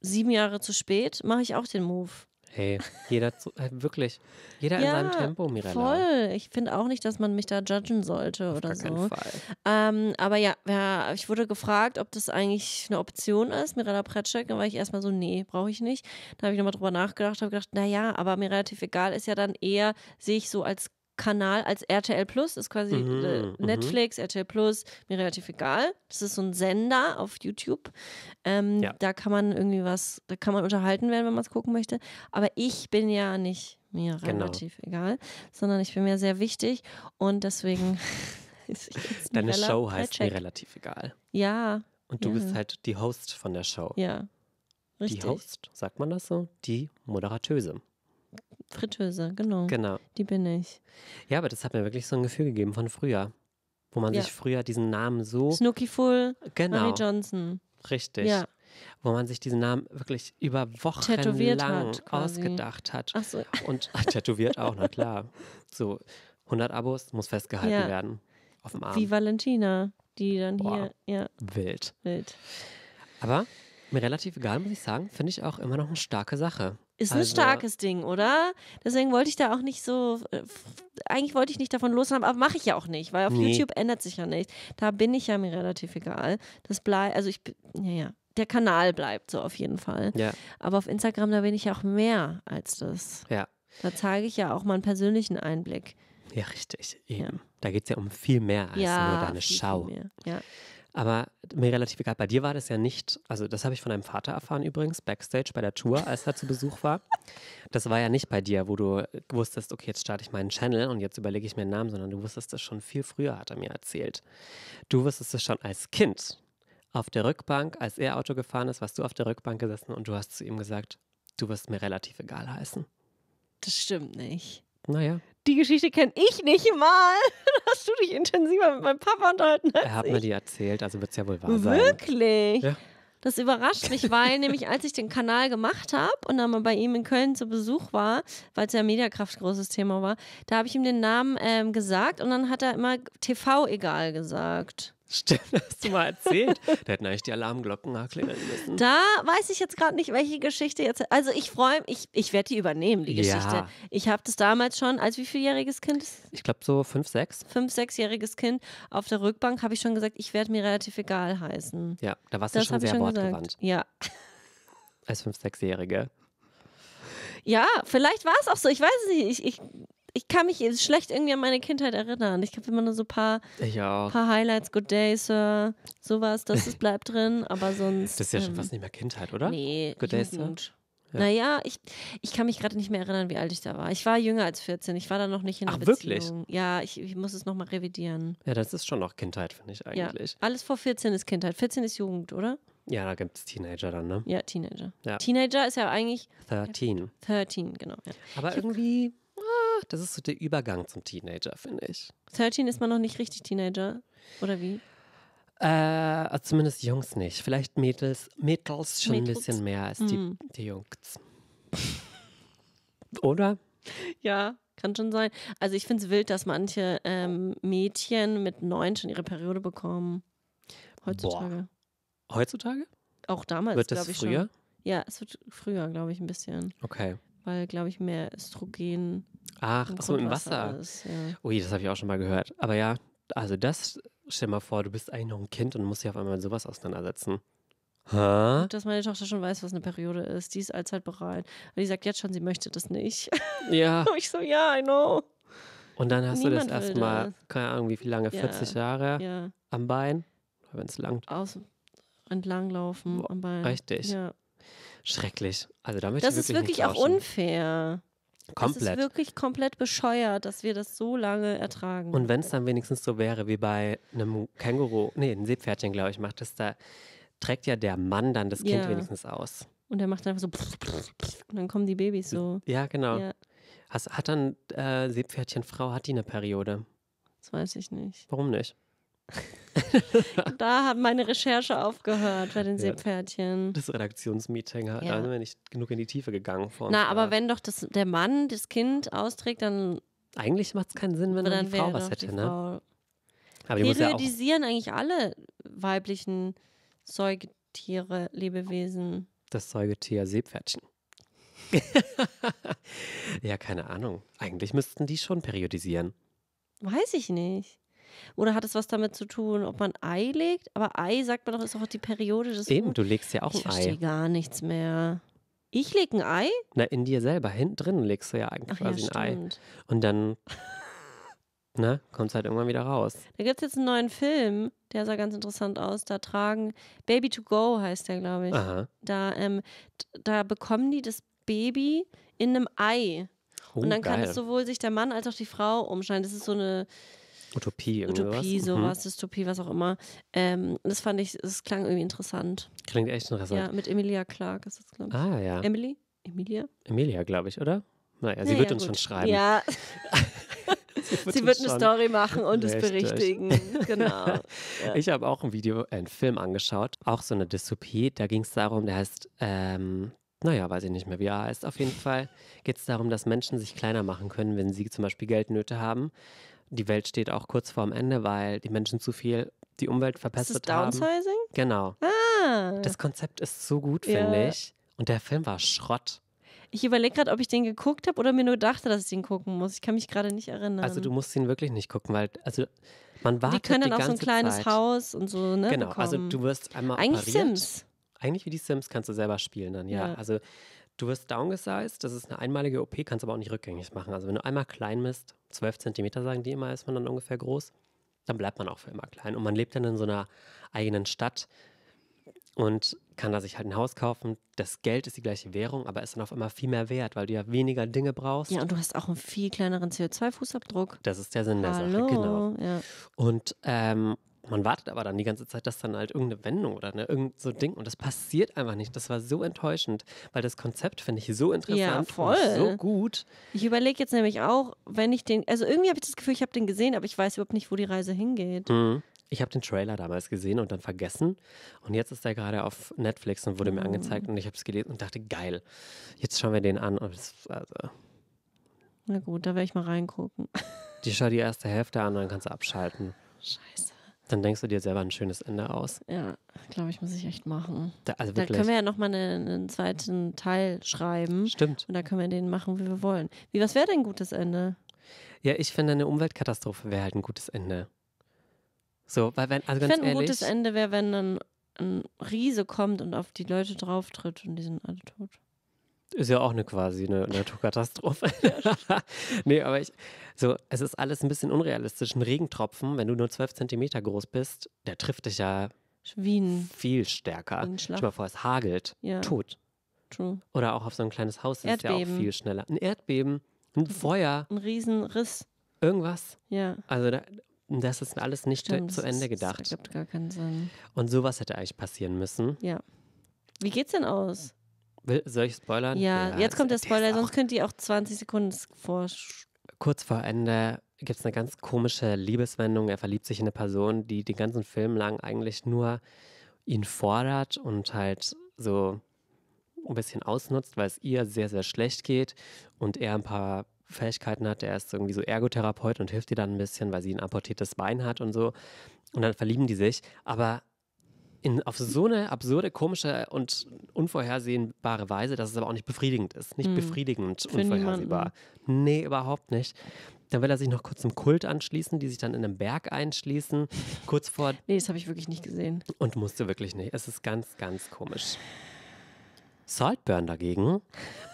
sieben Jahre zu spät, mache ich auch den Move. Hey, jeder äh, wirklich, jeder ja, in seinem Tempo, Mirella. Voll. Ich finde auch nicht, dass man mich da judgen sollte Auf oder gar so. Fall. Ähm, aber ja, ja, ich wurde gefragt, ob das eigentlich eine Option ist, Mirella Pretschek. Da war ich erstmal so, nee, brauche ich nicht. Da habe ich nochmal drüber nachgedacht, habe gedacht, naja, aber mir relativ egal ist ja dann eher, sehe ich so als Kanal als RTL Plus, ist quasi mhm, äh, mhm. Netflix, RTL Plus, mir relativ egal. Das ist so ein Sender auf YouTube. Ähm, ja. Da kann man irgendwie was, da kann man unterhalten werden, wenn man es gucken möchte. Aber ich bin ja nicht mir genau. relativ egal, sondern ich bin mir sehr wichtig und deswegen. [LAUGHS] Deine Show heißt check. mir relativ egal. Ja. Und du ja. bist halt die Host von der Show. Ja. Richtig. Die Host, sagt man das so? Die Moderatöse. Fritteuse, genau. Genau. Die bin ich. Ja, aber das hat mir wirklich so ein Gefühl gegeben von früher, wo man ja. sich früher diesen Namen so. Snooki Full, genau. Marie Johnson. Richtig. Ja. Wo man sich diesen Namen wirklich über Wochen tätowiert lang hat, ausgedacht hat. Ach so. Und [LAUGHS] tätowiert auch, na klar. So 100 Abos muss festgehalten ja. werden. Auf dem Arm. Wie Valentina, die dann Boah. hier. Ja. Wild. Wild. Aber mir relativ egal, muss ich sagen, finde ich auch immer noch eine starke Sache. Ist also, ein starkes Ding, oder? Deswegen wollte ich da auch nicht so. Äh, eigentlich wollte ich nicht davon loshaben, aber mache ich ja auch nicht, weil auf nee. YouTube ändert sich ja nichts. Da bin ich ja mir relativ egal. Das bleibt, also ich, ja, ja. Der Kanal bleibt so auf jeden Fall. Ja. Aber auf Instagram, da bin ich ja auch mehr als das. Ja. Da zeige ich ja auch mal einen persönlichen Einblick. Ja, richtig. Eben. Ja. Da geht es ja um viel mehr als nur deine viel Schau. Viel ja. Aber mir relativ egal, bei dir war das ja nicht, also das habe ich von deinem Vater erfahren übrigens, backstage bei der Tour, als er zu Besuch war. Das war ja nicht bei dir, wo du wusstest, okay, jetzt starte ich meinen Channel und jetzt überlege ich mir einen Namen, sondern du wusstest das schon viel früher, hat er mir erzählt. Du wusstest es schon als Kind auf der Rückbank, als er Auto gefahren ist, warst du auf der Rückbank gesessen und du hast zu ihm gesagt, du wirst mir relativ egal heißen. Das stimmt nicht. Naja die Geschichte kenne ich nicht mal. Hast [LAUGHS] du dich intensiver mit meinem Papa unterhalten? Als er hat ich. mir die erzählt, also wird es ja wohl wahr sein. Wirklich? Ja. Das überrascht mich, weil [LAUGHS] nämlich als ich den Kanal gemacht habe und dann mal bei ihm in Köln zu Besuch war, weil es ja Mediakraft großes Thema war, da habe ich ihm den Namen ähm, gesagt und dann hat er immer TV egal gesagt. Stimmt, [LAUGHS] hast du mal erzählt. da hätten eigentlich die Alarmglocken klingeln müssen. Da weiß ich jetzt gerade nicht, welche Geschichte jetzt. Also ich freue mich, ich, ich werde die übernehmen, die Geschichte. Ja. Ich habe das damals schon als wie vieljähriges Kind? Ich glaube so fünf, sechs. Fünf, sechsjähriges Kind auf der Rückbank habe ich schon gesagt, ich werde mir relativ egal heißen. Ja, da warst du schon sehr wortgewandt. Ja. Als fünf, sechsjährige. Ja, vielleicht war es auch so. Ich weiß es nicht. Ich, ich ich kann mich schlecht irgendwie an meine Kindheit erinnern. Ich habe immer nur so ein paar, paar Highlights, Good Day, Sir, äh, sowas, das ist, bleibt drin, aber sonst. Das ist ja schon ähm, fast nicht mehr Kindheit, oder? Nee, Good Day, Sir. Ne? Ja. Naja, ich, ich kann mich gerade nicht mehr erinnern, wie alt ich da war. Ich war jünger als 14. Ich war da noch nicht in einer Ach, Beziehung. Wirklich? Ja, ich, ich muss es nochmal revidieren. Ja, das ist schon noch Kindheit, finde ich eigentlich. Ja, alles vor 14 ist Kindheit. 14 ist Jugend, oder? Ja, da gibt es Teenager dann, ne? Ja, Teenager. Ja. Teenager ist ja eigentlich. 13. 13, genau. Aber irgendwie das ist so der Übergang zum Teenager, finde ich. 13 ist man noch nicht richtig Teenager, oder wie? Äh, also zumindest Jungs nicht. Vielleicht Mädels, Mädels schon Mädels. ein bisschen mehr als die, mhm. die Jungs. [LAUGHS] oder? Ja, kann schon sein. Also ich finde es wild, dass manche ähm, Mädchen mit neun schon ihre Periode bekommen. Heutzutage. Boah. Heutzutage? Auch damals, Wird das früher? Schon. Ja, es wird früher, glaube ich, ein bisschen. Okay. Weil, glaube ich, mehr Östrogen Ach, ach so, im Wasser. ja. Ui, das habe ich auch schon mal gehört. Aber ja, also das, stell dir mal vor, du bist eigentlich noch ein Kind und musst dich auf einmal mit sowas auseinandersetzen. Ha? Gut, dass meine Tochter schon weiß, was eine Periode ist. Die ist allzeit bereit. Aber die sagt jetzt schon, sie möchte das nicht. [LAUGHS] Ja. und ich so, ja, yeah, I know. Und dann hast Niemand du das erstmal, keine Ahnung, wie viel lange, ja. 40 Jahre ja. am Bein, wenn es langt. Aus, entlanglaufen oh, am Bein. Richtig. Ja. Schrecklich. Also damit Das ist wirklich auch unfair. Komplett. Es ist wirklich komplett bescheuert, dass wir das so lange ertragen. Und wenn es dann wenigstens so wäre wie bei einem Känguru, nee, ein Seepferdchen, glaube ich, macht das da, trägt ja der Mann dann das Kind ja. wenigstens aus. Und er macht dann einfach so pff, pff, pff, und dann kommen die Babys so. Ja, genau. Ja. Hast, hat dann äh, Seepferdchen Frau, hat die eine Periode? Das weiß ich nicht. Warum nicht? [LAUGHS] da hat meine Recherche aufgehört bei den Seepferdchen. Das Redaktionsmeeting hat, ja. da sind wir nicht genug in die Tiefe gegangen. Vor Na, aber war. wenn doch das, der Mann das Kind austrägt, dann. Eigentlich macht es keinen Sinn, wenn dann die Frau was hätte, ne? Frau. Aber die Periodisieren ja eigentlich alle weiblichen Säugetiere, Lebewesen. Das Säugetier Seepferdchen. [LAUGHS] ja, keine Ahnung. Eigentlich müssten die schon periodisieren. Weiß ich nicht. Oder hat es was damit zu tun, ob man Ei legt? Aber Ei, sagt man doch, ist auch die Periode des Eben, du legst ja auch ich ein Ei. Ich verstehe gar nichts mehr. Ich lege ein Ei? Na, in dir selber. Hinten drin legst du ja eigentlich Ach, quasi ja, ein Ei. Und dann ne, kommt es halt irgendwann wieder raus. Da gibt es jetzt einen neuen Film, der sah ganz interessant aus. Da tragen, Baby to Go heißt der, glaube ich. Aha. Da, ähm, da bekommen die das Baby in einem Ei. Oh, und dann geil. kann es sowohl sich der Mann als auch die Frau umschneiden. Das ist so eine Utopie, Utopie, sowas, mhm. Dystopie, was auch immer. Ähm, das fand ich, es klang irgendwie interessant. Klingt echt interessant. Ja, mit Emilia Clark ist das, glaube ich. Ah, ja. Emily? Emilia? Emilia, glaube ich, oder? Naja, sie naja, wird uns gut. schon schreiben. Ja. [LAUGHS] [LAUGHS] sie wird, eine Story machen und richtig. es berichtigen. Genau. [LAUGHS] Ja. Ich habe auch ein Video, einen Film angeschaut, auch so eine Dystopie. Da ging es darum, der heißt, ähm, naja, weiß ich nicht mehr, wie er heißt. Auf jeden Fall geht es darum, dass Menschen sich kleiner machen können, wenn sie zum Beispiel Geldnöte haben die Welt steht auch kurz vorm Ende, weil die Menschen zu viel die Umwelt verpestet ist das haben. Downsizing? Genau. Ah. Das Konzept ist so gut, finde ja. ich. Und der Film war Schrott. Ich überlege gerade, ob ich den geguckt habe oder mir nur dachte, dass ich den gucken muss. Ich kann mich gerade nicht erinnern. Also du musst ihn wirklich nicht gucken, weil also man wartet die können dann die auch so ein kleines Zeit. Haus und so ne. Genau, also bekommen. also du wirst einmal eigentlich operiert. Sims. Eigentlich wie die Sims kannst du selber spielen dann ja. ja. Also Du wirst downgesized, das ist eine einmalige OP, kannst aber auch nicht rückgängig machen. Also wenn du einmal klein bist, 12 Zentimeter sagen die immer, ist man dann ungefähr groß, dann bleibt man auch für immer klein. Und man lebt dann in so einer eigenen Stadt und kann da sich halt ein Haus kaufen. Das Geld ist die gleiche Währung, aber ist dann auf immer viel mehr wert, weil du ja weniger Dinge brauchst. Ja, und du hast auch einen viel kleineren CO2-Fußabdruck. Das ist der Sinn der Sache, genau. Ja. Und ähm, man wartet aber dann die ganze Zeit, dass dann halt irgendeine Wendung oder ne, irgend so ein Ding und das passiert einfach nicht. Das war so enttäuschend, weil das Konzept finde ich so interessant, ja, voll. so gut. Ich überlege jetzt nämlich auch, wenn ich den, also irgendwie habe ich das Gefühl, ich habe den gesehen, aber ich weiß überhaupt nicht, wo die Reise hingeht. Mhm. Ich habe den Trailer damals gesehen und dann vergessen. Und jetzt ist er gerade auf Netflix und wurde mhm. mir angezeigt und ich habe es gelesen und dachte, geil, jetzt schauen wir den an. Das, also Na gut, da werde ich mal reingucken. Die schau die erste Hälfte an, und dann kannst du abschalten. Scheiße. Dann denkst du dir selber ein schönes Ende aus. Ja, glaube ich, muss ich echt machen. Da, also da können wir ja nochmal einen, einen zweiten Teil schreiben. Stimmt. Und da können wir den machen, wie wir wollen. Wie, was wäre denn ein gutes Ende? Ja, ich finde, eine Umweltkatastrophe wäre halt ein gutes Ende. So, weil wenn, also ich finde, Ein gutes Ende wäre, wenn dann ein Riese kommt und auf die Leute drauftritt und die sind alle tot. Ist ja auch eine quasi eine Naturkatastrophe. [LAUGHS] nee, aber ich, so, es ist alles ein bisschen unrealistisch. Ein Regentropfen, wenn du nur 12 Zentimeter groß bist, der trifft dich ja Schwien. viel stärker. Schlag. Stell mal vor, es hagelt. Ja. Tot. True. Oder auch auf so ein kleines Haus ist ja auch viel schneller. Ein Erdbeben, ein Feuer. Ein Riesenriss. Irgendwas. Ja. Also da, das ist alles nicht Stimmt, zu Ende gedacht. Das ergibt gar keinen Sinn. Und sowas hätte eigentlich passieren müssen. Ja. Wie geht's denn aus? Soll ich spoilern? Ja, ja jetzt kommt der Spoiler, sonst könnt ihr auch 20 Sekunden vor. Kurz vor Ende gibt es eine ganz komische Liebeswendung. Er verliebt sich in eine Person, die den ganzen Film lang eigentlich nur ihn fordert und halt so ein bisschen ausnutzt, weil es ihr sehr, sehr schlecht geht und er ein paar Fähigkeiten hat. Er ist irgendwie so Ergotherapeut und hilft ihr dann ein bisschen, weil sie ein apportiertes Bein hat und so. Und dann verlieben die sich. Aber in, auf so eine absurde, komische und unvorhersehbare Weise, dass es aber auch nicht befriedigend ist. Nicht mhm. befriedigend, Für unvorhersehbar. Niemanden. Nee, überhaupt nicht. Dann will er sich noch kurz einem Kult anschließen, die sich dann in einem Berg einschließen, kurz vor. Nee, das habe ich wirklich nicht gesehen. Und musste wirklich nicht. Es ist ganz, ganz komisch. Saltburn dagegen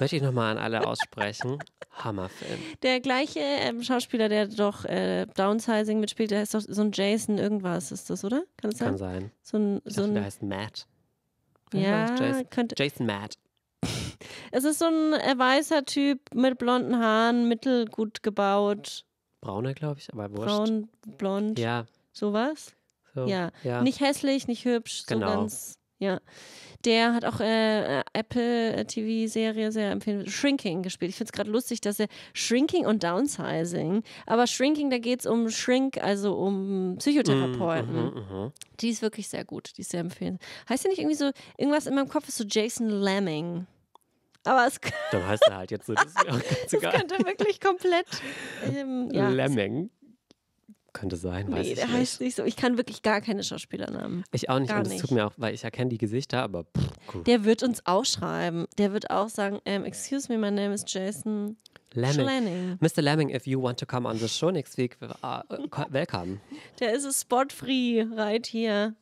möchte ich nochmal an alle aussprechen. Hammerfilm. Der gleiche ähm, Schauspieler, der doch äh, Downsizing mitspielt, der heißt doch so ein Jason irgendwas, ist das, oder? Kann das sein? Kann sein. So ein, so dachte, ein... der heißt Matt. Ja, Jason. Könnte... Jason Matt. [LAUGHS] es ist so ein äh, weißer Typ mit blonden Haaren, mittelgut gebaut. Brauner, glaube ich, aber wurscht. Braun, blond. Ja. Sowas. So, ja. ja. Nicht hässlich, nicht hübsch, genau. so ganz ja. Der hat auch äh, Apple äh, TV-Serie sehr empfehlen, Shrinking gespielt. Ich finde es gerade lustig, dass er Shrinking und Downsizing, aber Shrinking, da geht es um Shrink, also um Psychotherapeuten. Mm, mm, mm, die ist wirklich sehr gut, die ist sehr empfehlen. Heißt ja nicht irgendwie so, irgendwas in meinem Kopf ist so Jason Lemming. Aber es Dann heißt er halt jetzt so, das ist auch [LAUGHS] ganz egal. könnte wirklich komplett. Ähm, ja. Lemming. Könnte sein, weiß nee, ich der nicht. heißt nicht so. Ich kann wirklich gar keine Schauspielernamen. Ich auch nicht. Gar und es tut mir auch, weil ich erkenne die Gesichter, aber. Pff, der wird uns auch schreiben. Der wird auch sagen: um, ähm, Excuse me, my name is Jason. Lemming. Schlenning. Mr. Lemming, if you want to come on the show next week, uh, [LAUGHS] welcome. Der ist spot free right here.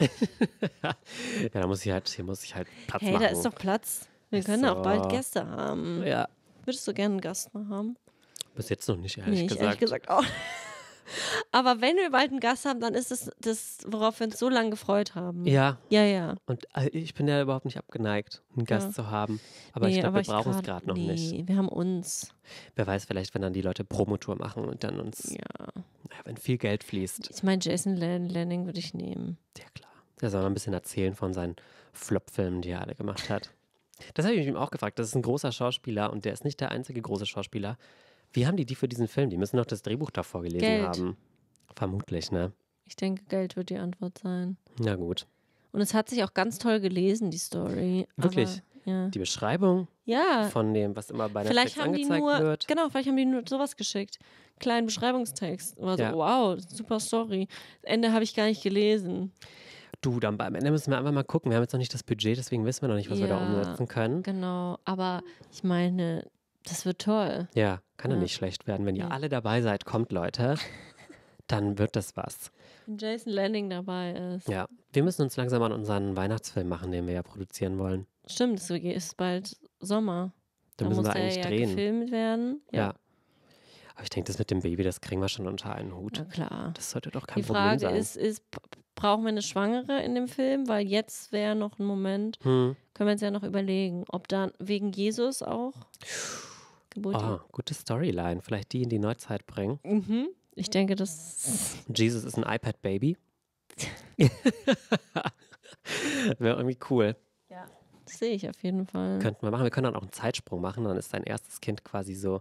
[LAUGHS] ja, da muss ich halt, hier muss ich halt Platz hey, machen. Hey, da ist doch Platz. Wir können so. auch bald Gäste haben. Ja. Würdest du gerne einen Gast haben? Bis jetzt noch nicht, ehrlich nee, gesagt. Ehrlich gesagt auch. Aber wenn wir bald einen Gast haben, dann ist es das, worauf wir uns so lange gefreut haben. Ja. Ja, ja. Und äh, ich bin ja überhaupt nicht abgeneigt, einen Gast ja. zu haben. Aber nee, ich glaube, wir brauchen es gerade noch nee, nicht. Wir haben uns. Wer weiß, vielleicht, wenn dann die Leute Promotour machen und dann uns. Ja. Naja, wenn viel Geld fließt. Ich meine, Jason Lanning würde ich nehmen. Ja, klar. Der soll mal ein bisschen erzählen von seinen Flop-Filmen, die er alle gemacht hat. Das habe ich ihm auch gefragt. Das ist ein großer Schauspieler und der ist nicht der einzige große Schauspieler, wie haben die die für diesen Film? Die müssen doch das Drehbuch davor gelesen Geld. haben. Vermutlich, ne? Ich denke, Geld wird die Antwort sein. Na gut. Und es hat sich auch ganz toll gelesen, die Story. Wirklich? Aber, ja. Die Beschreibung ja. von dem, was immer bei Netflix vielleicht haben angezeigt die nur, wird. Genau, vielleicht haben die nur sowas geschickt. Kleinen Beschreibungstext. War so, ja. wow, super Story. Das Ende habe ich gar nicht gelesen. Du, dann am Ende müssen wir einfach mal gucken. Wir haben jetzt noch nicht das Budget, deswegen wissen wir noch nicht, was ja, wir da umsetzen können. Genau, aber ich meine, das wird toll. Ja, kann ja, nicht schlecht werden. Wenn ihr alle dabei seid, kommt Leute, [LAUGHS] dann wird das was. Wenn Jason Lanning dabei ist. Ja, wir müssen uns langsam an unseren Weihnachtsfilm machen, den wir ja produzieren wollen. Stimmt, es ist bald Sommer. da müssen muss wir eigentlich ja drehen. gefilmt werden. ja. Aber ich denke, das mit dem Baby, das kriegen wir schon unter einen Hut. Na klar. Das sollte doch kein Die Problem sein. Die Frage ist, brauchen wir eine Schwangere in dem Film? Weil jetzt wäre noch ein Moment, hm. können wir uns ja noch überlegen, ob dann wegen Jesus auch. Geburt. Oh, ah, gute Storyline. Vielleicht die in die Neuzeit bringen. Mhm. Ich denke, das. Jesus ist ein iPad-Baby. [LAUGHS] Wäre irgendwie cool. Ja. Das sehe ich auf jeden Fall. Könnten wir machen. Wir können dann auch einen Zeitsprung machen. Dann ist dein erstes Kind quasi so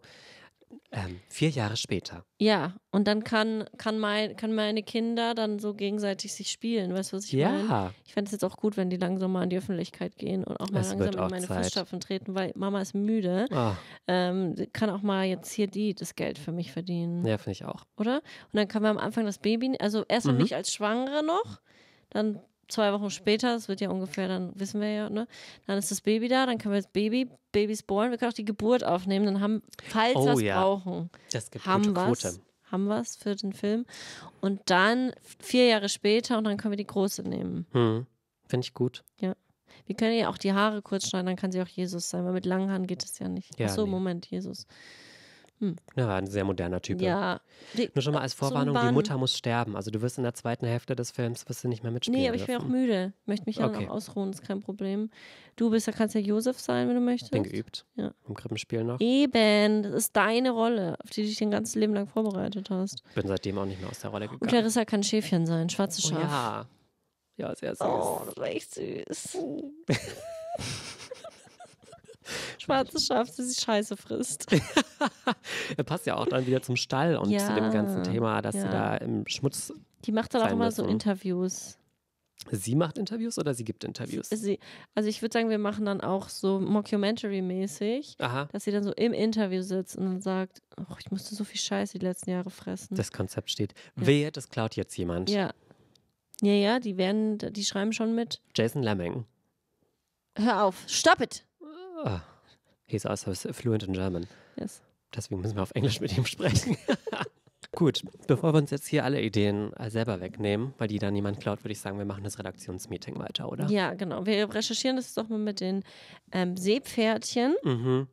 ähm, vier Jahre später. Ja, und dann kann, kann, mein, kann meine Kinder dann so gegenseitig sich spielen, weißt du, was ich ja. meine? Ich fände es jetzt auch gut, wenn die langsam mal in die Öffentlichkeit gehen und auch mal es langsam in meine Zeit. Fußstapfen treten, weil Mama ist müde. Oh. Ähm, kann auch mal jetzt hier die das Geld für mich verdienen. Ja, finde ich auch. Oder? Und dann kann man am Anfang das Baby, also erstmal mhm. nicht als Schwangere noch, dann zwei Wochen später, das wird ja ungefähr, dann wissen wir ja, ne? Dann ist das Baby da, dann können wir das Baby, Babys bohren, wir können auch die Geburt aufnehmen, dann haben, falls oh, wir es ja. brauchen, haben wir haben wir es für den Film. Und dann vier Jahre später und dann können wir die große nehmen. Hm. Finde ich gut. Ja. Wir können ja auch die Haare kurz schneiden, dann kann sie auch Jesus sein, weil mit langen Haaren geht es ja nicht. Ja, Achso, nee. Moment, Jesus. Hm. Ja, war ein sehr moderner Typ. Ja. Nur schon mal als Vorwarnung, die Mutter muss sterben. Also du wirst in der zweiten Hälfte des Films wirst du nicht mehr mitspielen. Nee, aber dürfen. ich bin auch müde. Möchte mich ja okay. noch ausruhen, ist kein Problem. Du bist ja, kannst ja Josef sein, wenn du möchtest. Bin geübt. Ja. Im Krippenspiel noch. Eben, das ist deine Rolle, auf die du dich dein ganzes Leben lang vorbereitet hast. Bin seitdem auch nicht mehr aus der Rolle gekommen. Und Clarissa kann Schäfchen sein, schwarzes oh Schaf. Oh, ja. Ja, sehr süß. Oh, das war echt süß. [LAUGHS] schwarzes Schaf, das sie Scheiße frisst. [LAUGHS] er passt ja auch dann wieder zum Stall und ja, zu dem ganzen Thema, dass ja. sie da im Schmutz. Die macht dann auch immer so Interviews. Sie macht Interviews oder sie gibt Interviews? Sie, also ich würde sagen, wir machen dann auch so Mockumentary-mäßig, dass sie dann so im Interview sitzt und dann sagt, oh, ich musste so viel Scheiße die letzten Jahre fressen. Das Konzept steht. Ja. Wehe, das klaut jetzt jemand. Ja. Ja, ja, die werden, die schreiben schon mit. Jason Lemming. Hör auf, stop it! Ah. He's also fluent in German. Yes. Deswegen müssen wir auf Englisch mit ihm sprechen. [LAUGHS] Gut, bevor wir uns jetzt hier alle Ideen äh, selber wegnehmen, weil die dann niemand klaut, würde ich sagen, wir machen das Redaktionsmeeting weiter, oder? Ja, genau. Wir recherchieren das doch mal mit den ähm, Seepferdchen. Mhm.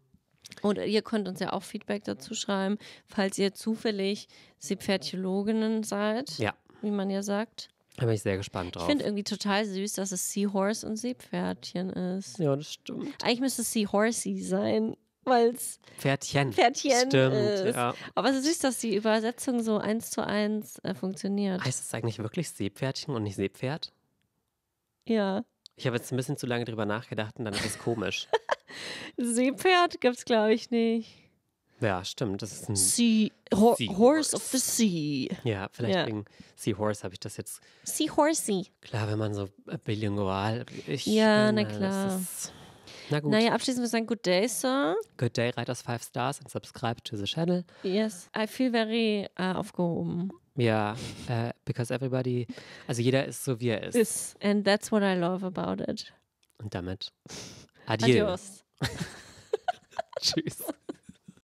Und ihr könnt uns ja auch Feedback dazu schreiben, falls ihr zufällig Seepferdchologinnen seid. Ja. Wie man ja sagt. Da bin ich sehr gespannt drauf. Ich finde irgendwie total süß, dass es Seahorse und Seepferdchen ist. Ja, das stimmt. Eigentlich müsste es Seahorsey sein, weil es Pferdchen, Pferdchen stimmt, ist. Ja. Aber es ist süß, dass die Übersetzung so eins zu eins äh, funktioniert. Heißt es eigentlich wirklich Seepferdchen und nicht Seepferd? Ja. Ich habe jetzt ein bisschen zu lange drüber nachgedacht und dann ist es komisch. [LAUGHS] Seepferd gibt es, glaube ich, nicht. Ja, stimmt. Das ist ein sea, ho sea Horse. of the Sea. Ja, vielleicht ja. wegen Seahorse habe ich das jetzt. Seahorsey. Klar, wenn man so äh, bilingual. Ich, ja, na klar. Ist, na gut. Naja, abschließend würde ich sagen, good day, sir. Good day, write us five stars and subscribe to the channel. Yes, I feel very uh, aufgehoben. Ja, yeah, äh, uh, because everybody, also jeder ist so, wie er ist. Is, and that's what I love about it. Und damit, adieu. Adios. [LAUGHS] Tschüss.